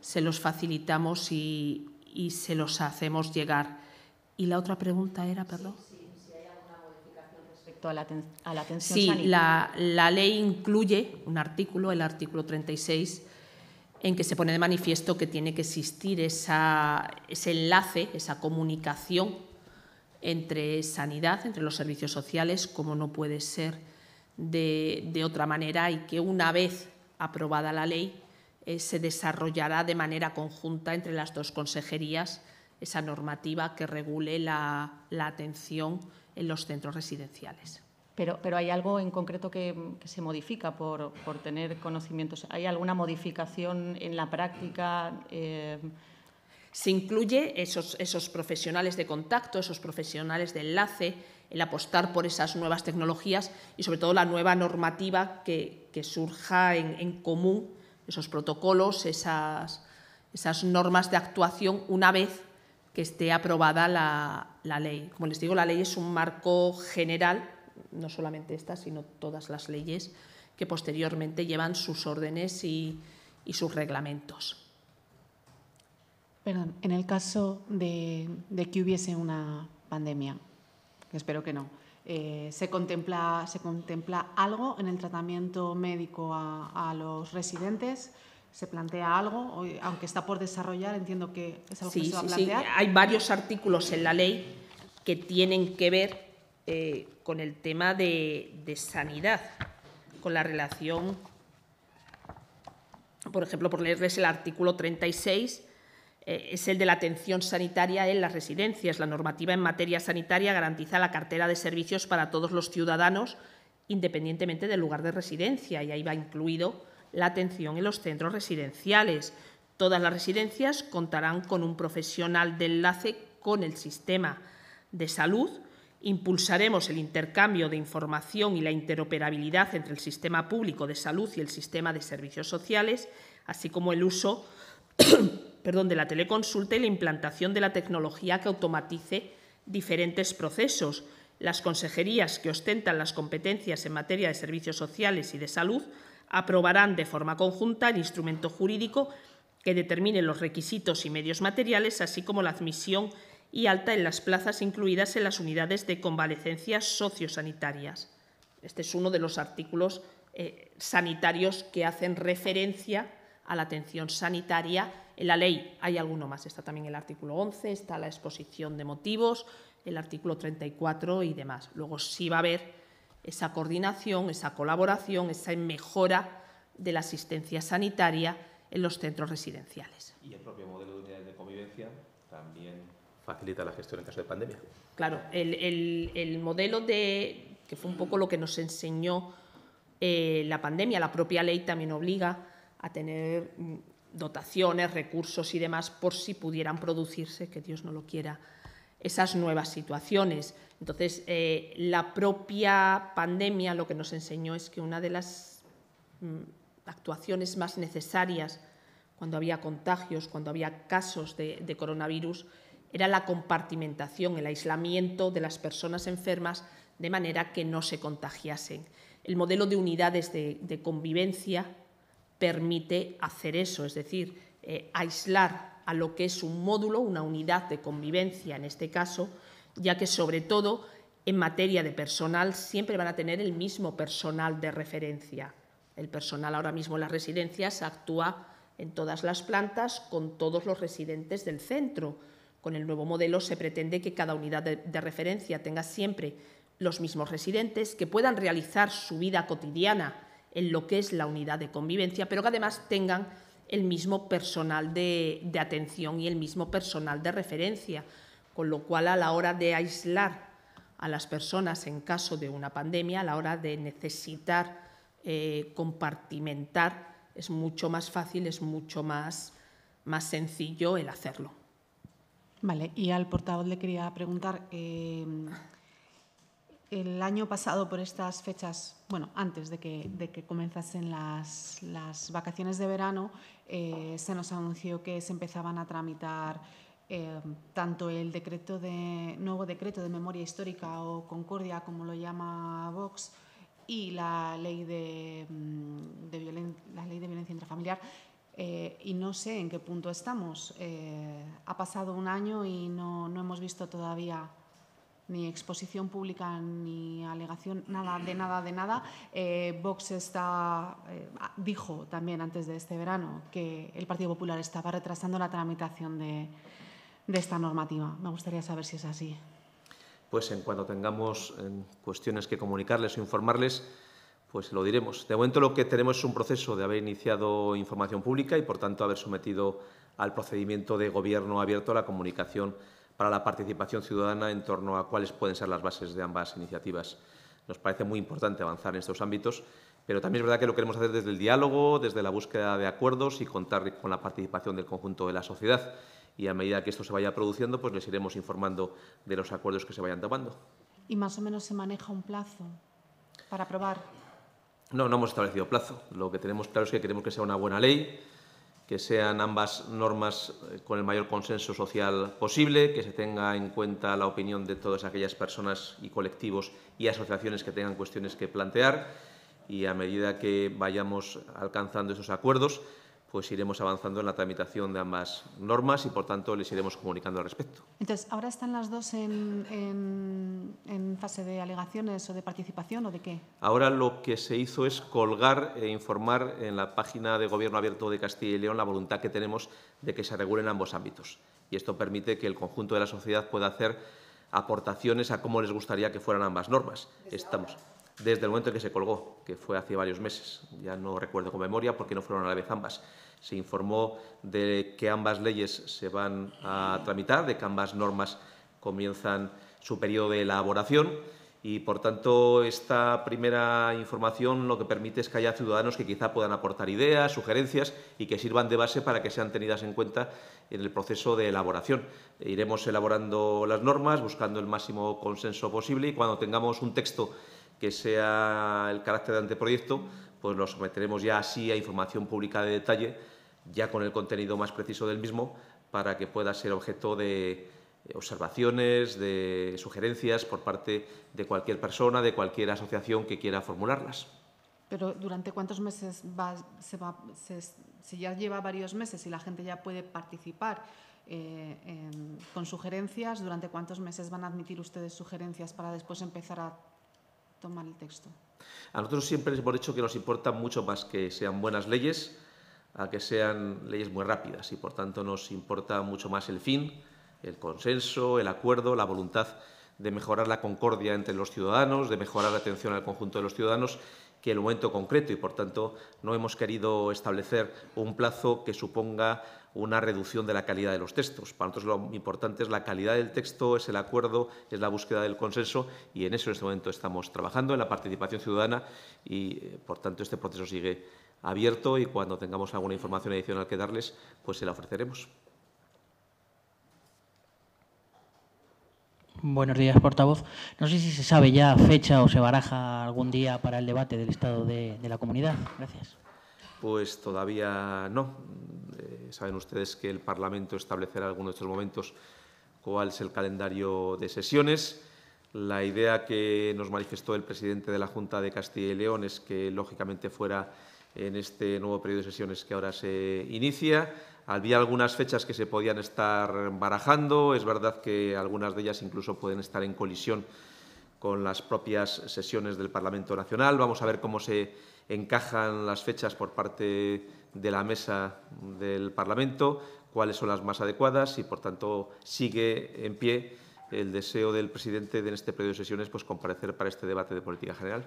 se los facilitamos y y se los hacemos llegar. Y la otra pregunta era, perdón. Sí, si hay alguna modificación respecto a la, atención sanitaria. La, la ley incluye un artículo, el artículo 36, en que se pone de manifiesto que tiene que existir esa, ese enlace, esa comunicación entre sanidad, entre los servicios sociales, como no puede ser de otra manera, y que una vez aprobada la ley, eh, se desarrollará de manera conjunta entre las dos consejerías esa normativa que regule la, atención en los centros residenciales. Pero, pero hay algo en concreto que, se modifica por, tener conocimientos. ¿Hay alguna modificación en la práctica? Eh, se incluye esos, esos profesionales de contacto, esos profesionales de enlace, el apostar por esas nuevas tecnologías y sobre todo la nueva normativa que, surja en común esos protocolos, esas, esas normas de actuación una vez que esté aprobada la, ley. Como les digo, la ley es un marco general, no solamente esta, sino todas las leyes que posteriormente llevan sus órdenes y, sus reglamentos. Perdón, en el caso de que hubiese una pandemia, espero que no, eh, se, contempla, se contempla algo en el tratamiento médico a, los residentes se plantea algo, aunque está por desarrollar, entiendo que es algo que se va a plantear. Sí, Hay varios artículos en la ley que tienen que ver eh, con el tema de, de, sanidad, con la relación, por ejemplo, por leerles el artículo 36 eh, es el de la atención sanitaria en las residencias. La normativa en materia sanitaria garantiza la cartera de servicios para todos los ciudadanos, independientemente del lugar de residencia, y ahí va incluido la atención en los centros residenciales. Todas las residencias contarán con un profesional de enlace con el sistema de salud. Impulsaremos el intercambio de información y la interoperabilidad entre el sistema público de salud y el sistema de servicios sociales, así como el uso <coughs> perdón, de la teleconsulta y la implantación de la tecnología que automatice diferentes procesos. Las consejerías que ostentan las competencias en materia de servicios sociales y de salud aprobarán de forma conjunta el instrumento jurídico que determine los requisitos y medios materiales, así como la admisión y alta en las plazas incluidas en las unidades de convalecencia sociosanitarias. Este es uno de los artículos eh, sanitarios que hacen referencia a la atención sanitaria. En la ley hay alguno más, está también el artículo 11, está la exposición de motivos, el artículo 34 y demás. Luego sí va a haber esa coordinación, esa colaboración, esa mejora de la asistencia sanitaria en los centros residenciales. Y el propio modelo de unidades de convivencia también facilita la gestión en caso de pandemia. Claro, el, modelo de, que fue un poco lo que nos enseñó eh, la pandemia, la propia ley también obliga a tener mm, dotaciones, recursos y demás por si pudieran producirse, que Dios no lo quiera, esas nuevas situaciones. Entonces, eh, la propia pandemia lo que nos enseñó es que una de las mm, actuaciones más necesarias cuando había contagios, cuando había casos de, coronavirus, era la compartimentación, el aislamiento de las personas enfermas de manera que no se contagiasen. El modelo de unidades de convivencia permite hacer eso, es decir, eh, aislar a lo que es un módulo, una unidad de convivencia en este caso, ya que sobre todo en materia de personal siempre van a tener el mismo personal de referencia. El personal ahora mismo en las residencias actúa en todas las plantas con todos los residentes del centro. Con el nuevo modelo se pretende que cada unidad de, de referencia tenga siempre los mismos residentes, que puedan realizar su vida cotidiana en lo que es la unidad de convivencia, pero que además tengan el mismo personal de, atención y el mismo personal de referencia, con lo cual a la hora de aislar a las personas en caso de una pandemia, a la hora de necesitar eh, compartimentar, es mucho más fácil, es mucho más, más sencillo el hacerlo. Vale, y al portavoz le quería preguntar, eh, el año pasado por estas fechas, bueno, antes de que, de que comenzasen las, las, vacaciones de verano, eh, se nos anunció que se empezaban a tramitar eh, tanto el decreto de, nuevo decreto de memoria histórica o concordia, como lo llama Vox, y la ley de, mm, la ley de violencia intrafamiliar. Eh, y no sé en qué punto estamos. ha pasado un año y no, no hemos visto todavía ni exposición pública, ni alegación, nada, de nada, de nada. Eh, Vox está, eh, dijo también antes de este verano que el Partido Popular estaba retrasando la tramitación de, esta normativa. Me gustaría saber si es así. Pues en cuanto tengamos cuestiones que comunicarles o informarles, pues lo diremos. De momento lo que tenemos es un proceso de haber iniciado información pública y, por tanto, haber sometido al procedimiento de gobierno abierto la comunicación para la participación ciudadana en torno a cuáles pueden ser las bases de ambas iniciativas. Nos parece muy importante avanzar en estos ámbitos, pero también es verdad que lo queremos hacer desde el diálogo, desde la búsqueda de acuerdos y contar con la participación del conjunto de la sociedad. Y a medida que esto se vaya produciendo, pues les iremos informando de los acuerdos que se vayan tomando. ¿Y más o menos se maneja un plazo para aprobar? No, no hemos establecido plazo. Lo que tenemos claro es que queremos que sea una buena ley, que sean ambas normas eh, con el mayor consenso social posible, que se tenga en cuenta la opinión de todas aquellas personas y colectivos y asociaciones que tengan cuestiones que plantear y a medida que vayamos alcanzando esos acuerdos, pues iremos avanzando en la tramitación de ambas normas y, por tanto, les iremos comunicando al respecto. Entonces, ¿ahora están las dos en, fase de alegaciones o de participación o de qué? Ahora lo que se hizo es colgar e informar en la página de Gobierno Abierto de Castilla y León la voluntad que tenemos de que se regulen ambos ámbitos. Y esto permite que el conjunto de la sociedad pueda hacer aportaciones a cómo les gustaría que fueran ambas normas. Estamos desde el momento en que se colgó, que fue hace varios meses. Ya no recuerdo con memoria porque no fueron a la vez ambas. Se informó de que ambas leyes se van a tramitar, de que ambas normas comienzan su periodo de elaboración y, por tanto, esta primera información lo que permite es que haya ciudadanos que quizá puedan aportar ideas, sugerencias y que sirvan de base para que sean tenidas en cuenta en el proceso de elaboración. Iremos elaborando las normas, buscando el máximo consenso posible y cuando tengamos un texto que sea el carácter de anteproyecto, pues lo someteremos ya así a información pública de detalle, ya con el contenido más preciso del mismo, para que pueda ser objeto de observaciones, de sugerencias por parte de cualquier persona, de cualquier asociación que quiera formularlas. Pero durante cuántos meses va, se va, si ya lleva varios meses y la gente ya puede participar eh, con sugerencias, durante cuántos meses van a admitir ustedes sugerencias para después empezar a tomar el texto. A nosotros siempre les hemos dicho que nos importa mucho más que sean buenas leyes a que sean leyes muy rápidas y por tanto nos importa mucho más el fin, el consenso, el acuerdo, la voluntad de mejorar la concordia entre los ciudadanos, de mejorar la atención al conjunto de los ciudadanos que el momento concreto y por tanto no hemos querido establecer un plazo que suponga una reducción de la calidad de los textos. Para nosotros lo importante es la calidad del texto, es el acuerdo, es la búsqueda del consenso y en eso en este momento estamos trabajando, en la participación ciudadana y, eh, por tanto, este proceso sigue abierto y cuando tengamos alguna información adicional que darles, pues se la ofreceremos. Buenos días, portavoz. No sé si se sabe ya fecha o se baraja algún día para el debate del estado de, la comunidad. Gracias. Pues todavía no. Eh, saben ustedes que el Parlamento establecerá en alguno de estos momentos cuál es el calendario de sesiones. La idea que nos manifestó el presidente de la Junta de Castilla y León es que, lógicamente, fuera en este nuevo periodo de sesiones que ahora se inicia. Había algunas fechas que se podían estar barajando. Es verdad que algunas de ellas incluso pueden estar en colisión con las propias sesiones del Parlamento Nacional. Vamos a ver cómo se encajan las fechas por parte de la mesa del Parlamento, cuáles son las más adecuadas y, por tanto, sigue en pie el deseo del presidente de en este periodo de sesiones pues, comparecer para este debate de política general.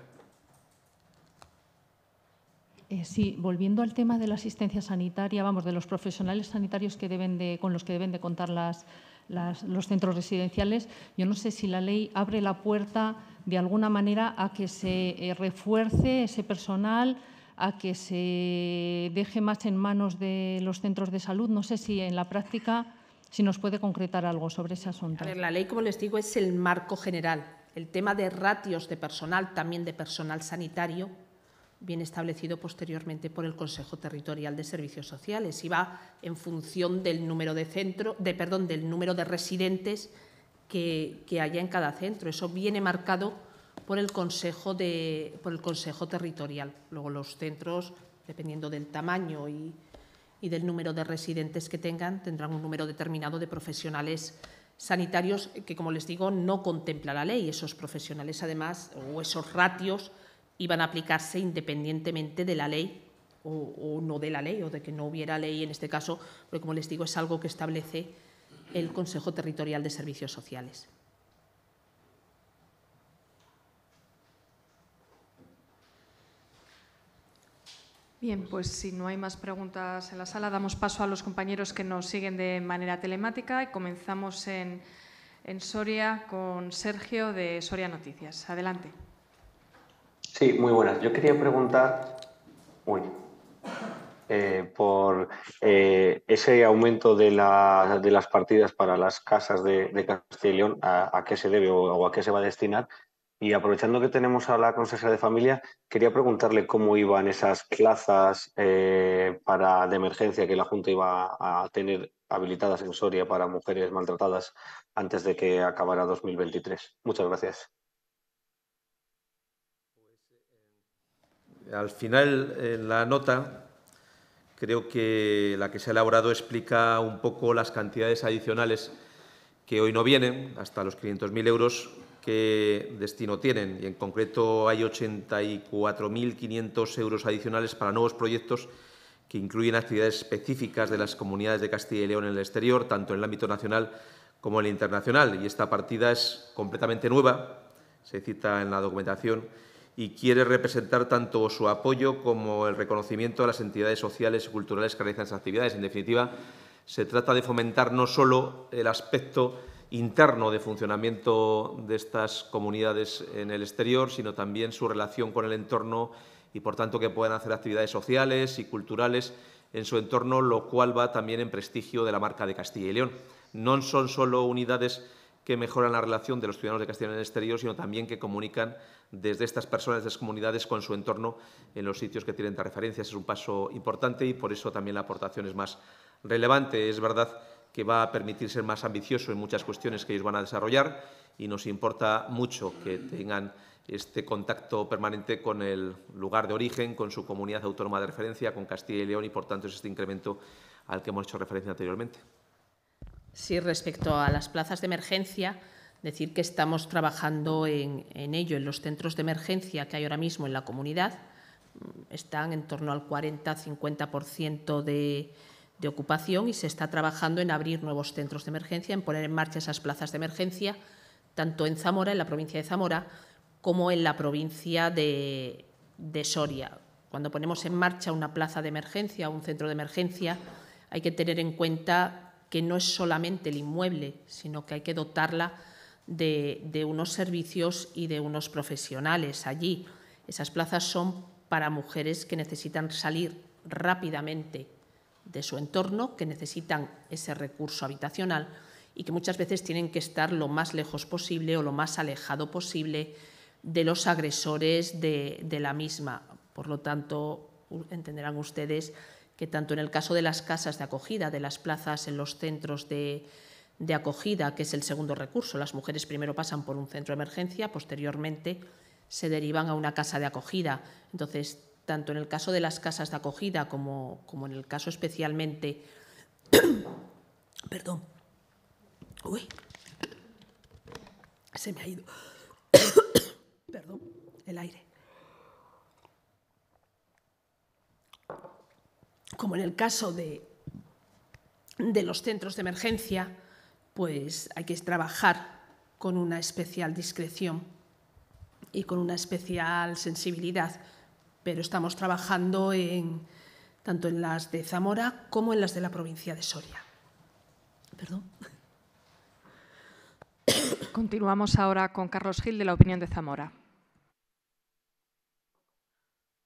Eh, sí, volviendo al tema de la asistencia sanitaria, vamos, de los profesionales sanitarios que deben de, con los que deben de contar los centros residenciales, yo no sé si la ley abre la puerta de alguna manera a que se eh, refuerce ese personal, a que se deje más en manos de los centros de salud. No sé si en la práctica, si nos puede concretar algo sobre ese asunto. la ley, como les digo, es el marco general. El tema de ratios de personal, también de personal sanitario, viene establecido posteriormente por el Consejo Territorial de Servicios Sociales y va en función del número de centro, de perdón, del número de residentes que, haya en cada centro. Eso viene marcado por el Consejo, de, por el consejo Territorial. Luego los centros, dependiendo del tamaño y, del número de residentes que tengan, tendrán un número determinado de profesionales sanitarios que, como les digo, no contempla la ley. Esos profesionales, además, o esos ratios iban a aplicarse independientemente de la ley o, o no de la ley, o de que no hubiera ley en este caso, porque, como les digo, es algo que establece el Consejo Territorial de Servicios Sociales. Bien, pues si no hay más preguntas en la sala, damos paso a los compañeros que nos siguen de manera telemática y comenzamos en, Soria con Sergio de Soria Noticias. Adelante. Sí, muy buenas. Yo quería preguntar ese aumento de, las partidas para las casas de, Castellón, a, qué se debe o, a qué se va a destinar. Y aprovechando que tenemos a la consejera de familia, quería preguntarle cómo iban esas plazas eh, para, de emergencia que la Junta iba a tener habilitadas en Soria para mujeres maltratadas antes de que acabara 2023. Muchas gracias. Al final, la nota Creo que la que se ha elaborado explica un poco las cantidades adicionales que hoy no vienen, hasta los 500.000 euros, que destino tienen. Y en concreto hay 84.500 euros adicionales para nuevos proyectos que incluyen actividades específicas de las comunidades de Castilla y León en el exterior, tanto en el ámbito nacional como en el internacional. Y esta partida es completamente nueva, se cita en la documentación y quiere representar tanto su apoyo como el reconocimiento a las entidades sociales y culturales que realizan esas actividades. En definitiva, se trata de fomentar no solo el aspecto interno de funcionamiento de estas comunidades en el exterior, sino también su relación con el entorno y, por tanto, que puedan hacer actividades sociales y culturales en su entorno, lo cual va también en prestigio de la marca de Castilla y León. No son solo unidades que mejoran la relación de los ciudadanos de León en el exterior, sino también que comunican desde estas personas, de las comunidades, con su entorno en los sitios que tienen de referencia. es un paso importante y por eso también la aportación es más relevante. Es verdad que va a permitir ser más ambicioso en muchas cuestiones que ellos van a desarrollar y nos importa mucho que tengan este contacto permanente con el lugar de origen, con su comunidad autónoma de referencia, con Castilla y León y, por tanto, es este incremento al que hemos hecho referencia anteriormente. Sí, respecto a las plazas de emergencia, decir que estamos trabajando en, ello, en los centros de emergencia que hay ahora mismo en la comunidad. Mm, están en torno al 40-50% de, de ocupación y se está trabajando en abrir nuevos centros de emergencia, en poner en marcha esas plazas de emergencia, tanto en Zamora, en la provincia de Zamora, como en la provincia de, de Soria. Cuando ponemos en marcha una plaza de emergencia, un centro de emergencia, hay que tener en cuenta que no es solamente el inmueble, sino que hay que dotarla de, unos servicios y de unos profesionales allí. Esas plazas son para mujeres que necesitan salir rápidamente de su entorno, que necesitan ese recurso habitacional y que muchas veces tienen que estar lo más lejos posible o lo más alejado posible de los agresores de la misma. Por lo tanto, entenderán ustedes que tanto en el caso de las casas de acogida, de las plazas en los centros de, acogida, que es el segundo recurso, las mujeres primero pasan por un centro de emergencia, posteriormente se derivan a una casa de acogida. Entonces, tanto en el caso de las casas de acogida como, como en el caso especialmente <coughs> perdón. Uy. Se me ha ido. <coughs> perdón, el aire. como en el caso de, de los centros de emergencia, pues hay que trabajar con una especial discreción y con una especial sensibilidad, pero estamos trabajando en, tanto en las de Zamora como en las de la provincia de Soria. Perdón. Continuamos ahora con Carlos Gil de la opinión de Zamora.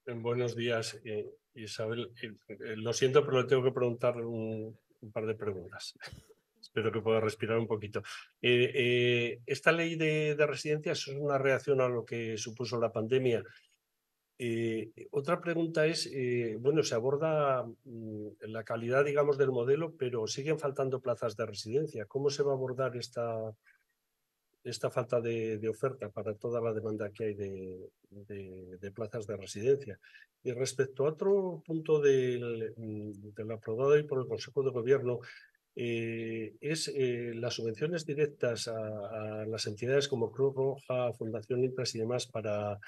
Buenos días. Eh, Isabel, eh, lo siento, pero le tengo que preguntar un, par de preguntas. <laughs> Espero que pueda respirar un poquito. Eh, eh, esta ley de, residencias es una reacción a lo que supuso la pandemia. otra pregunta es, bueno, se aborda mm, la calidad, digamos, del modelo, pero siguen faltando plazas de residencia. ¿Cómo se va a abordar esta, esta falta de, oferta para toda la demanda que hay de, plazas de residencia. Y respecto a otro punto del, mm, aprobado hoy por el Consejo de Gobierno, eh, es eh, las subvenciones directas a, las entidades como Cruz Roja, Fundación Intras y demás para,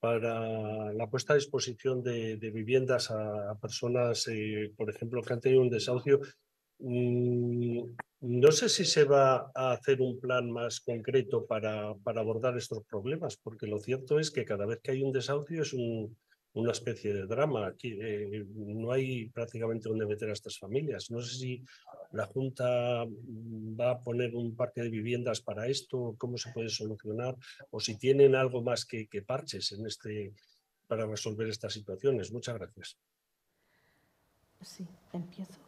para la puesta a disposición de, viviendas a, personas, eh, por ejemplo, que han tenido un desahucio Mm, no sé si se va a hacer un plan más concreto para, para, abordar estos problemas, porque lo cierto es que cada vez que hay un desahucio es una especie de drama. Eh, no hay prácticamente donde meter a estas familias. No sé si la Junta va a poner un parque de viviendas para esto, cómo se puede solucionar, o si tienen algo más que, que parches en este, para resolver estas situaciones. Muchas gracias. Sí, empiezo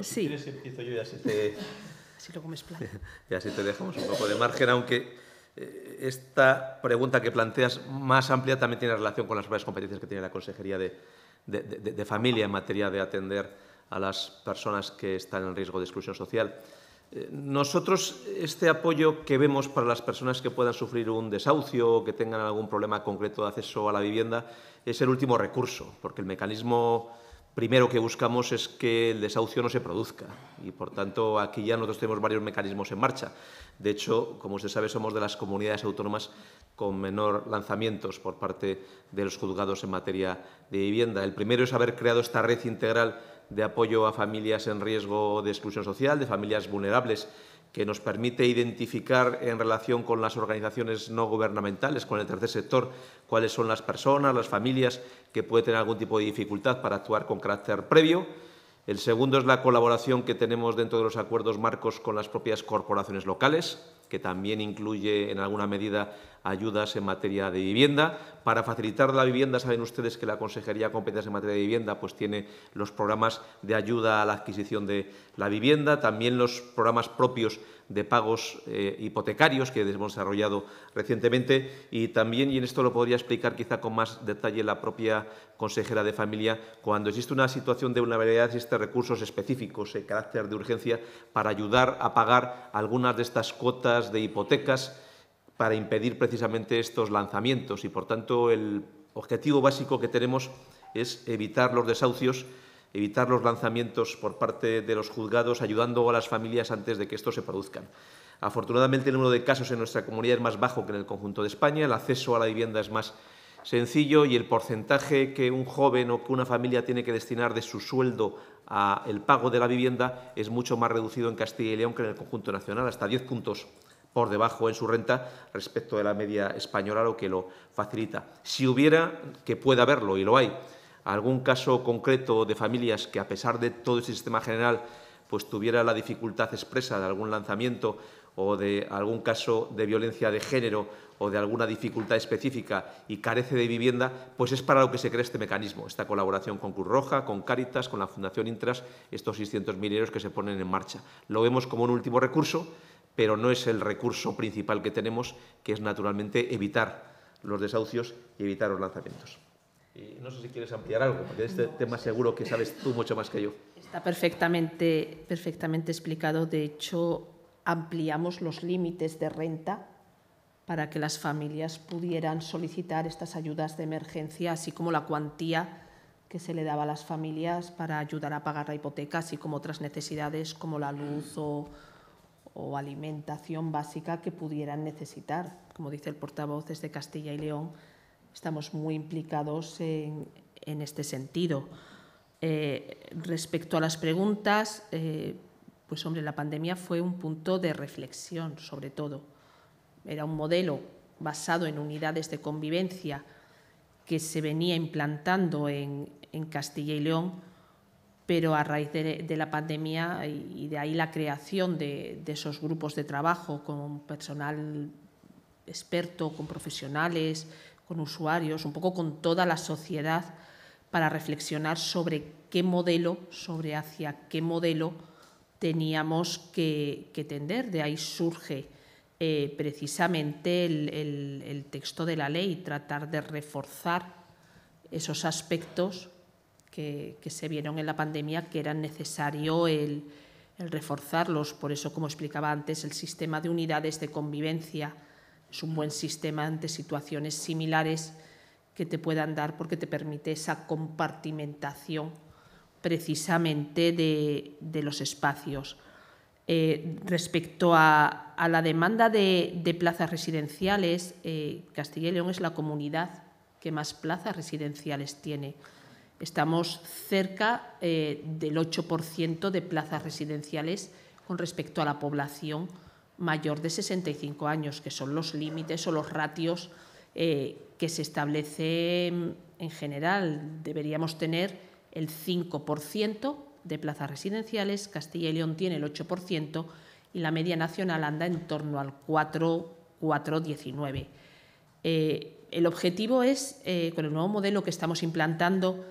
si quieres empiezo yo y así te... <laughs> luego me <laughs> Y así te dejamos un poco de margen, aunque eh, esta pregunta que planteas más amplia también tiene relación con las varias competencias que tiene la Consejería de, de Familia en materia de atender a las personas que están en riesgo de exclusión social. Eh, nosotros, este apoyo que vemos para las personas que puedan sufrir un desahucio o que tengan algún problema concreto de acceso a la vivienda es el último recurso, porque el mecanismo primero que buscamos es que el desahucio no se produzca. Y por tanto, aquí ya nosotros tenemos varios mecanismos en marcha. De hecho, como se sabe, somos de las comunidades autónomas con menor lanzamientos por parte de los juzgados en materia de vivienda. El primero es haber creado esta red integral de apoyo a familias en riesgo de exclusión social, de familias vulnerables que nos permite identificar en relación con las organizaciones no gubernamentales, con el tercer sector, cuáles son las personas, las familias que pueden tener algún tipo de dificultad para actuar con carácter previo. El segundo es la colaboración que tenemos dentro de los acuerdos marcos con las propias corporaciones locales que también incluye en alguna medida ayudas en materia de vivienda. Para facilitar la vivienda, saben ustedes que la Consejería competente en materia de vivienda pues, tiene los programas de ayuda a la adquisición de la vivienda, también los programas propios de pagos eh, hipotecarios que hemos desarrollado recientemente y también, y en esto lo podría explicar quizá con más detalle la propia consejera de familia, cuando existe una situación de vulnerabilidad existen recursos específicos en eh, carácter de urgencia para ayudar a pagar algunas de estas cuotas de hipotecas para impedir precisamente estos lanzamientos y, por tanto, el objetivo básico que tenemos es evitar los desahucios, evitar los lanzamientos por parte de los juzgados, ayudando a las familias antes de que esto se produzcan. Afortunadamente, el número de casos en nuestra comunidad es más bajo que en el conjunto de España, el acceso a la vivienda es más sencillo y el porcentaje que un joven o que una familia tiene que destinar de su sueldo al pago de la vivienda es mucho más reducido en Castilla y León que en el conjunto nacional, hasta 10 puntos por debajo en su renta respecto de la media española, lo que lo facilita. Si hubiera, que pueda haberlo, y lo hay, algún caso concreto de familias que, a pesar de todo ese sistema general, pues tuviera la dificultad expresa de algún lanzamiento o de algún caso de violencia de género o de alguna dificultad específica y carece de vivienda, pues es para lo que se crea este mecanismo, esta colaboración con Cruz Roja, con Cáritas, con la Fundación Intras, estos 600.000 euros que se ponen en marcha. Lo vemos como un último recurso pero no es el recurso principal que tenemos, que es naturalmente evitar los desahucios y evitar los lanzamientos. no sé si quieres ampliar algo, porque de este tema seguro que sabes tú mucho más que yo. Está perfectamente, perfectamente explicado. De hecho, ampliamos los límites de renta para que las familias pudieran solicitar estas ayudas de emergencia, así como la cuantía que se le daba a las familias para ayudar a pagar la hipoteca, así como otras necesidades como la luz o, o alimentación básica que pudieran necesitar. Como dice el portavoz desde Castilla y León, estamos muy implicados en, este sentido. Eh, respecto a las preguntas, eh, pues hombre, la pandemia fue un punto de reflexión, sobre todo. Era un modelo basado en unidades de convivencia que se venía implantando en Castilla y León pero a raíz de, la pandemia y, de ahí la creación de, esos grupos de trabajo con personal experto, con profesionales, con usuarios, un poco con toda la sociedad para reflexionar sobre qué modelo, sobre hacia qué modelo teníamos que, tender. De ahí surge eh, precisamente el texto de la ley, tratar de reforzar esos aspectos que, se vieron en la pandemia que era necesario el, reforzarlos. Por eso, como explicaba antes, el sistema de unidades de convivencia es un buen sistema ante situaciones similares que te puedan dar porque te permite esa compartimentación precisamente de, los espacios. Eh, respecto a, la demanda de, plazas residenciales, eh, Castilla y León es la comunidad que más plazas residenciales tiene. Estamos cerca eh, del 8% de plazas residenciales con respecto a la población mayor de 65 años, que son los límites o los ratios eh, que se establecen mm, en general. Deberíamos tener el 5% de plazas residenciales, Castilla y León tiene el 8% y la media nacional anda en torno al 4,419. Eh, el objetivo es, con el nuevo modelo que estamos implantando,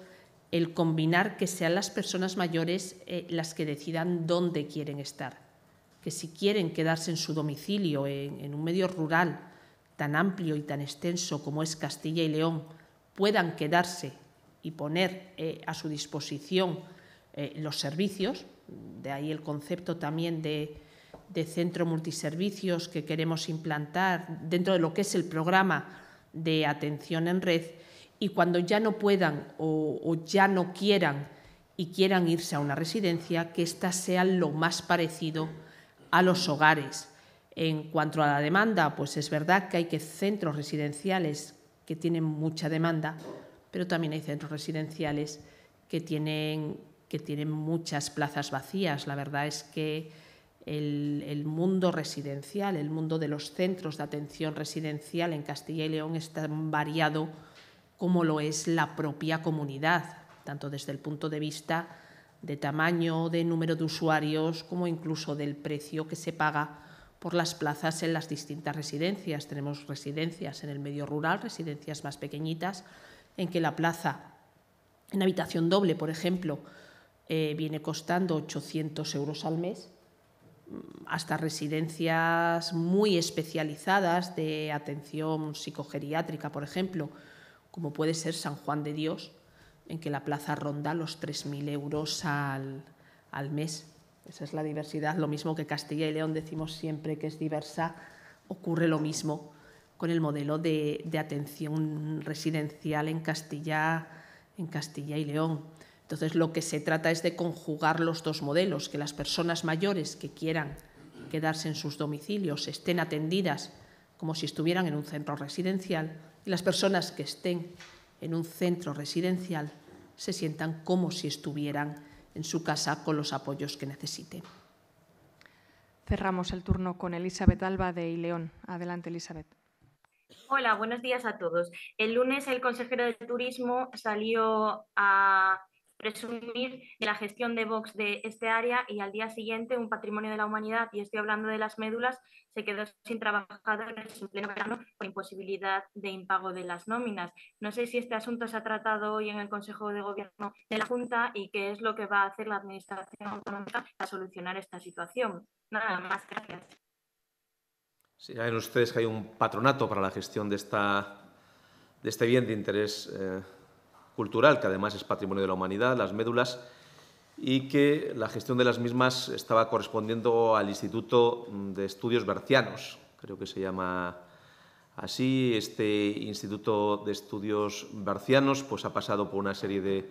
el combinar que sean las personas mayores eh, las que decidan dónde quieren estar, que si quieren quedarse en su domicilio, en, un medio rural tan amplio y tan extenso como es Castilla y León, puedan quedarse y poner eh, a su disposición eh, los servicios, de ahí el concepto también de, centro multiservicios que queremos implantar dentro de lo que es el programa de atención en red y cuando ya no puedan o, ya no quieran y quieran irse a una residencia, que ésta sea lo más parecido a los hogares. En cuanto a la demanda, pues es verdad que hay que centros residenciales que tienen mucha demanda, pero también hay centros residenciales que tienen, que tienen muchas plazas vacías. La verdad es que el, el mundo residencial, el mundo de los centros de atención residencial en Castilla y León está variado como lo es la propia comunidad, tanto desde el punto de vista de tamaño, de número de usuarios, como incluso del precio que se paga por las plazas en las distintas residencias. Tenemos residencias en el medio rural, residencias más pequeñitas, en que la plaza en habitación doble, por ejemplo, eh, viene costando 800 euros al mes, mm, hasta residencias muy especializadas de atención psicogeriátrica, por ejemplo, como puede ser San Juan de Dios, en que la plaza ronda los 3.000 euros al, mes. Esa es la diversidad. Lo mismo que Castilla y León decimos siempre que es diversa, ocurre lo mismo con el modelo de, de atención residencial en Castilla, en Castilla y León. Entonces, lo que se trata es de conjugar los dos modelos, que las personas mayores que quieran quedarse en sus domicilios estén atendidas como si estuvieran en un centro residencial y las personas que estén en un centro residencial se sientan como si estuvieran en su casa con los apoyos que necesiten. Cerramos el turno con Elizabeth Alba de Ileón. Adelante, Elizabeth. Hola, buenos días a todos. El lunes el consejero de Turismo salió a presumir de la gestión de Vox de este área y al día siguiente un patrimonio de la humanidad, y estoy hablando de las médulas, se quedó sin trabajadores en pleno verano por imposibilidad de impago de las nóminas. No sé si este asunto se ha tratado hoy en el Consejo de Gobierno de la Junta y qué es lo que va a hacer la Administración Autonómica para solucionar esta situación. Nada más, gracias. Sí, saben ustedes que hay un patronato para la gestión de, esta, de este bien de interés. Eh, cultural, que además es patrimonio de la humanidad, las médulas, y que la gestión de las mismas estaba correspondiendo al Instituto de Estudios Bercianos, creo que se llama así. Este Instituto de Estudios Bercianos pues, ha pasado por una serie de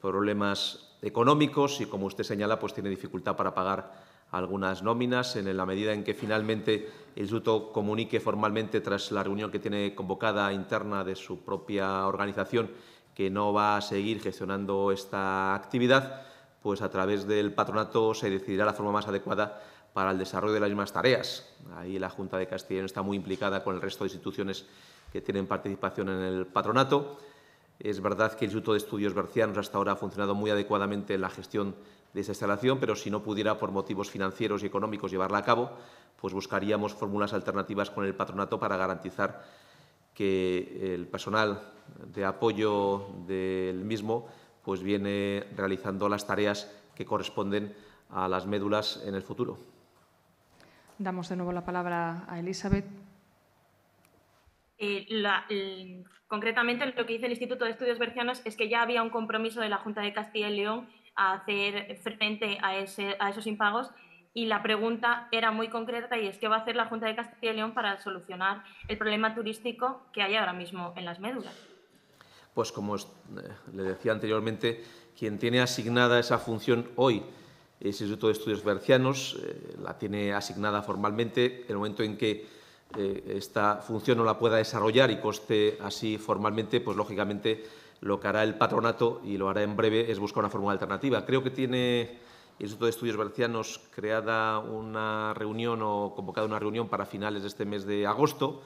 problemas económicos y, como usted señala, pues, tiene dificultad para pagar algunas nóminas en la medida en que finalmente el Instituto comunique formalmente tras la reunión que tiene convocada interna de su propia organización que no va a seguir gestionando esta actividad, pues a través del patronato se decidirá la forma más adecuada para el desarrollo de las mismas tareas. Ahí la Junta de Castilla está muy implicada con el resto de instituciones que tienen participación en el patronato. Es verdad que el Instituto de Estudios Bercianos hasta ahora ha funcionado muy adecuadamente en la gestión de esa instalación, pero si no pudiera por motivos financieros y económicos llevarla a cabo, pues buscaríamos fórmulas alternativas con el patronato para garantizar que el personal de apoyo del mismo pues viene realizando las tareas que corresponden a las médulas en el futuro. Damos de nuevo la palabra a Elizabeth. Eh, concretamente, lo que dice el Instituto de Estudios Bercianos es que ya había un compromiso de la Junta de Castilla y León a hacer frente a, a esos impagos y la pregunta era muy concreta y es qué va a hacer la Junta de Castilla y León para solucionar el problema turístico que hay ahora mismo en las médulas. Pues como eh, le decía anteriormente, quien tiene asignada esa función hoy es el Instituto de Estudios Bercianos, eh, la tiene asignada formalmente. En el momento en que eh, esta función no la pueda desarrollar y coste así formalmente, pues lógicamente lo que hará el patronato, y lo hará en breve, es buscar una fórmula alternativa. Creo que tiene Instituto de Estudios Valencianos creada una reunión o convocada una reunión para finales de este mes de agosto,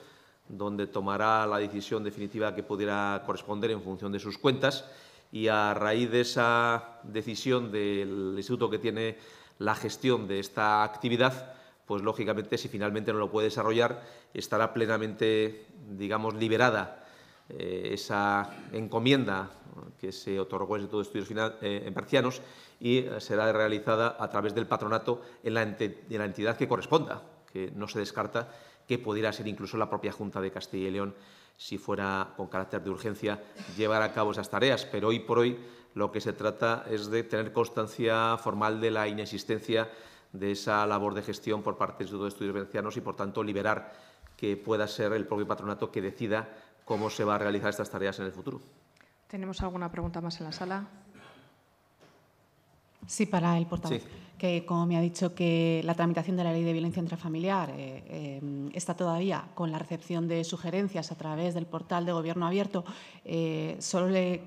donde tomará la decisión definitiva que pudiera corresponder en función de sus cuentas. Y a raíz de esa decisión del instituto que tiene la gestión de esta actividad, pues lógicamente si finalmente no lo puede desarrollar, estará plenamente, digamos, liberada eh, esa encomienda que se otorgó en el Instituto de Estudios Parcianos eh, y eh, será realizada a través del patronato en la, entidad que corresponda, que no se descarta que pudiera ser incluso la propia Junta de Castilla y León, si fuera con carácter de urgencia, llevar a cabo esas tareas. Pero hoy por hoy lo que se trata es de tener constancia formal de la inexistencia de esa labor de gestión por parte de los Estudios Venecianos y, por tanto, liberar que pueda ser el propio patronato que decida cómo se va a realizar estas tareas en el futuro. ¿Tenemos alguna pregunta más en la sala? Sí, para el portavoz. Que, como me ha dicho, que la tramitación de la ley de violencia intrafamiliar eh, eh, está todavía con la recepción de sugerencias a través del portal de Gobierno Abierto. Eh, solo le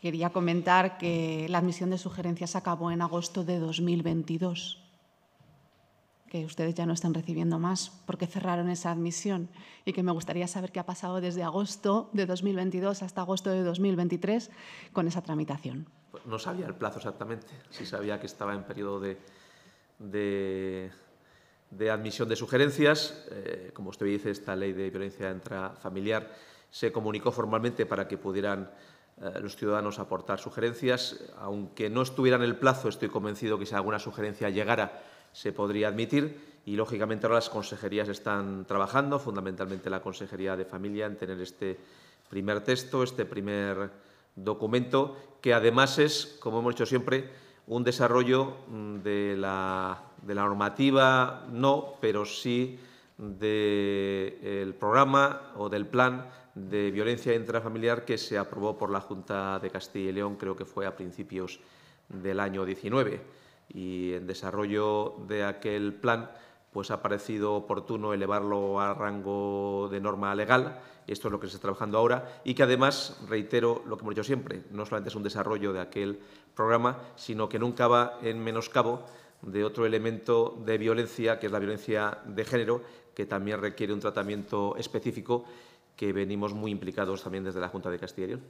quería comentar que la admisión de sugerencias acabó en agosto de 2022 que ustedes ya no están recibiendo más porque cerraron esa admisión y que me gustaría saber qué ha pasado desde agosto de 2022 hasta agosto de 2023 con esa tramitación. Pues no sabía el plazo exactamente, sí sabía que estaba en periodo de, de, admisión de sugerencias. Eh, como usted dice, esta ley de violencia intrafamiliar se comunicó formalmente para que pudieran eh, los ciudadanos aportar sugerencias. Aunque no estuviera en el plazo, estoy convencido que si alguna sugerencia llegara se podría admitir y lógicamente ahora las consejerías están trabajando, fundamentalmente la Consejería de Familia, en tener este primer texto, este primer documento, que además es, como hemos dicho siempre, un desarrollo mm, de la, normativa, no, pero sí del programa o del plan de violencia intrafamiliar que se aprobó por la Junta de Castilla y León, creo que fue a principios del año 19 y en desarrollo de aquel plan pues ha parecido oportuno elevarlo a rango de norma legal. Esto es lo que se está trabajando ahora y que además, reitero lo que hemos dicho siempre, no solamente es un desarrollo de aquel programa, sino que nunca va en menoscabo de otro elemento de violencia, que es la violencia de género, que también requiere un tratamiento específico que venimos muy implicados también desde la Junta de Castilla y León.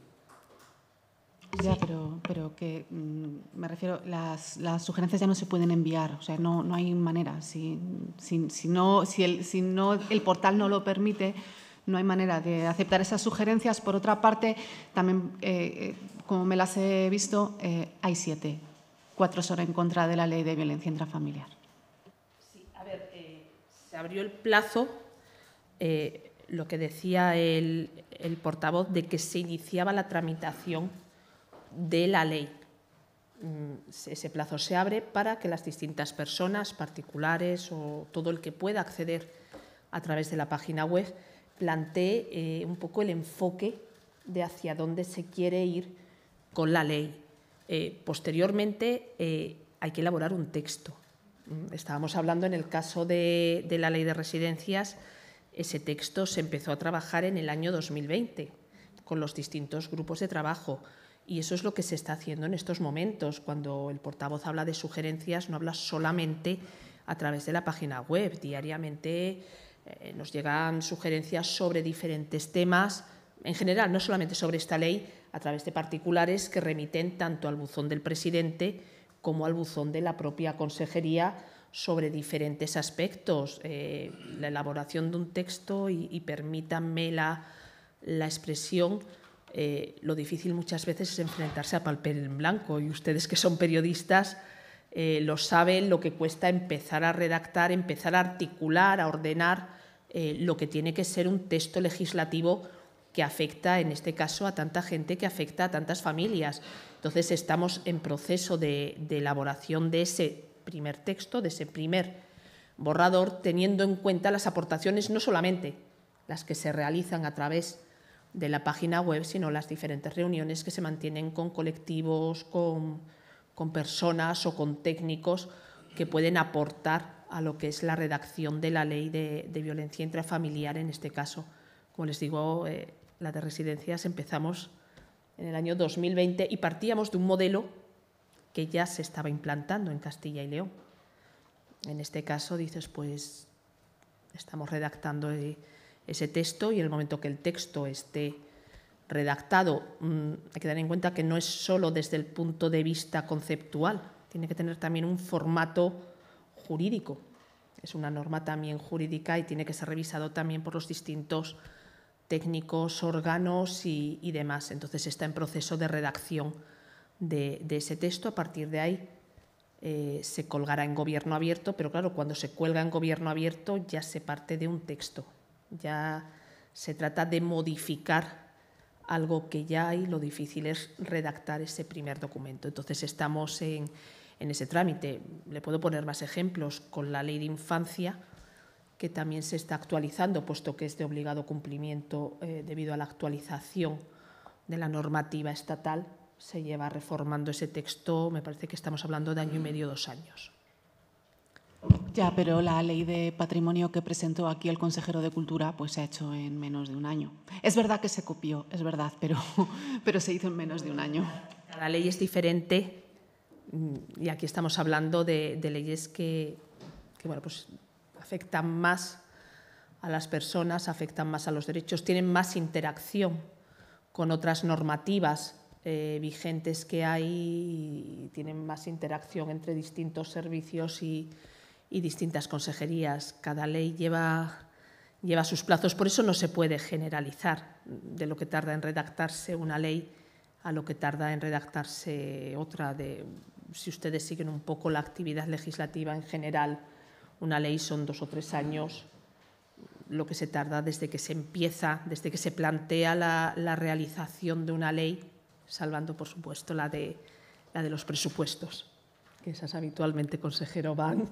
Ya, sí. pero, pero que mm, me refiero, las, las, sugerencias ya no se pueden enviar, o sea, no, no hay manera. Si, si, si no, si, el, si no, el portal no lo permite, no hay manera de aceptar esas sugerencias. Por otra parte, también, eh, eh, como me las he visto, eh, hay siete, cuatro son en contra de la ley de violencia intrafamiliar. Sí, a ver, se abrió el plazo, lo que decía el, el portavoz, de que se iniciaba la tramitación de la ley. Mm, ese plazo se abre para que las distintas personas, particulares o todo el que pueda acceder a través de la página web, plantee eh, un poco el enfoque de hacia dónde se quiere ir con la ley. Eh, posteriormente eh, hay que elaborar un texto. Mm, estábamos hablando en el caso de, de la ley de residencias, ese texto se empezó a trabajar en el año 2020 con los distintos grupos de trabajo. Y eso es lo que se está haciendo en estos momentos. Cuando el portavoz habla de sugerencias, no habla solamente a través de la página web. Diariamente eh, nos llegan sugerencias sobre diferentes temas, en general, no solamente sobre esta ley, a través de particulares que remiten tanto al buzón del presidente como al buzón de la propia consejería sobre diferentes aspectos. Eh, la elaboración de un texto, y, permítanme la, la expresión, eh, lo difícil muchas veces es enfrentarse a papel en blanco y ustedes que son periodistas eh, lo saben, lo que cuesta empezar a redactar, empezar a articular, a ordenar eh, lo que tiene que ser un texto legislativo que afecta, en este caso, a tanta gente, que afecta a tantas familias. Entonces, estamos en proceso de, de elaboración de ese primer texto, de ese primer borrador, teniendo en cuenta las aportaciones, no solamente las que se realizan a través de de la página web, sino las diferentes reuniones que se mantienen con colectivos, con, con personas o con técnicos que pueden aportar a lo que es la redacción de la ley de, violencia intrafamiliar en este caso. Como les digo, eh, la de residencias empezamos en el año 2020 y partíamos de un modelo que ya se estaba implantando en Castilla y León. En este caso dices, pues estamos redactando... Eh, ese texto y en el momento que el texto esté redactado, mm, hay que dar en cuenta que no es solo desde el punto de vista conceptual, tiene que tener también un formato jurídico. Es una norma también jurídica y tiene que ser revisado también por los distintos técnicos, órganos y, demás. Entonces está en proceso de redacción de, ese texto. A partir de ahí eh, se colgará en gobierno abierto, pero claro, cuando se cuelga en gobierno abierto ya se parte de un texto ya se trata de modificar algo que ya hay, lo difícil es redactar ese primer documento. Entonces estamos en, ese trámite. Le puedo poner más ejemplos con la ley de infancia, que también se está actualizando, puesto que es de obligado cumplimiento eh, debido a la actualización de la normativa estatal. Se lleva reformando ese texto, me parece que estamos hablando de año y medio, dos años. Ya, pero la ley de patrimonio que presentó aquí el consejero de Cultura pues se ha hecho en menos de un año. Es verdad que se copió, es verdad, pero, <laughs> pero se hizo en menos de un año. La ley es diferente mm, y aquí estamos hablando de, leyes que, bueno, pues afectan más a las personas, afectan más a los derechos, tienen más interacción con otras normativas eh, vigentes que hay y tienen más interacción entre distintos servicios y y distintas consejerías. Cada ley lleva, lleva sus plazos, por eso no se puede generalizar de lo que tarda en redactarse una ley a lo que tarda en redactarse otra. De, si ustedes siguen un poco la actividad legislativa en general, una ley son dos o tres años lo que se tarda desde que se empieza, desde que se plantea la, realización de una ley, salvando, por supuesto, la de, la de los presupuestos, que esas habitualmente, consejero, van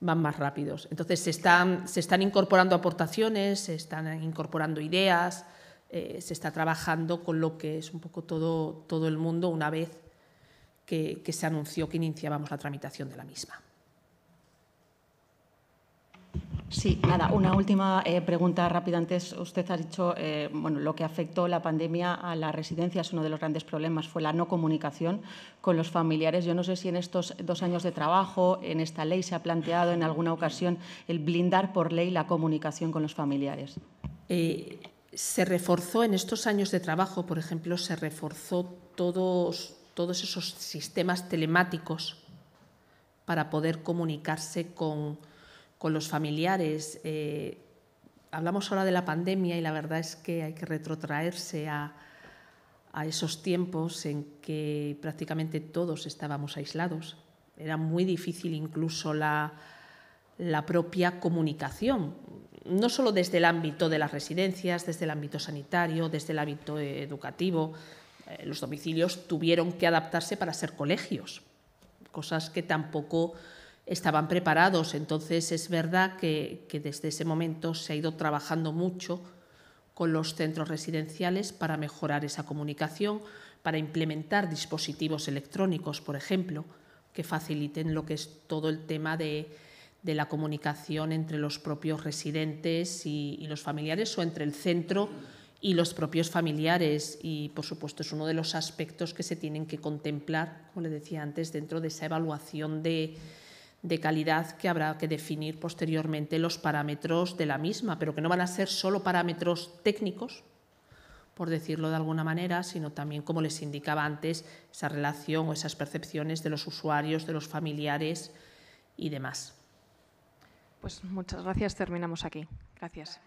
van más rápidos. Entonces se están, incorporando aportaciones, se están incorporando ideas, eh, se está trabajando con lo que es un poco todo, todo el mundo una vez que se anunció que iniciábamos la tramitación de la misma. Sí, nada, una última eh, pregunta rápida. Antes usted ha dicho, eh, bueno, lo que afectó la pandemia a las residencias, uno de los grandes problemas fue la no comunicación con los familiares. Yo no sé si en estos dos años de trabajo, en esta ley, se ha planteado en alguna ocasión el blindar por ley la comunicación con los familiares. Eh, se reforzó en estos años de trabajo, por ejemplo, se reforzó todos, todos esos sistemas telemáticos para poder comunicarse con con los familiares. Eh, hablamos ahora de la pandemia y la verdad es que hay que retrotraerse a, esos tiempos en que prácticamente todos estábamos aislados. Era muy difícil incluso la, la propia comunicación, no solo desde el ámbito de las residencias, desde el ámbito sanitario, desde el ámbito educativo. Eh, los domicilios tuvieron que adaptarse para ser colegios, cosas que tampoco estaban preparados. Entonces es verdad que, desde ese momento se ha ido trabajando mucho con los centros residenciales para mejorar esa comunicación, para implementar dispositivos electrónicos, por ejemplo, que faciliten lo que es todo el tema de, la comunicación entre los propios residentes y, y los familiares o entre el centro y los propios familiares y, por supuesto, es uno de los aspectos que se tienen que contemplar, como le decía antes, dentro de esa evaluación de, de calidad que habrá que definir posteriormente los parámetros de la misma, pero que no van a ser solo parámetros técnicos, por decirlo de alguna manera, sino también, como les indicaba antes, esa relación o esas percepciones de los usuarios, de los familiares y demás. Pues muchas gracias. Terminamos aquí. Gracias.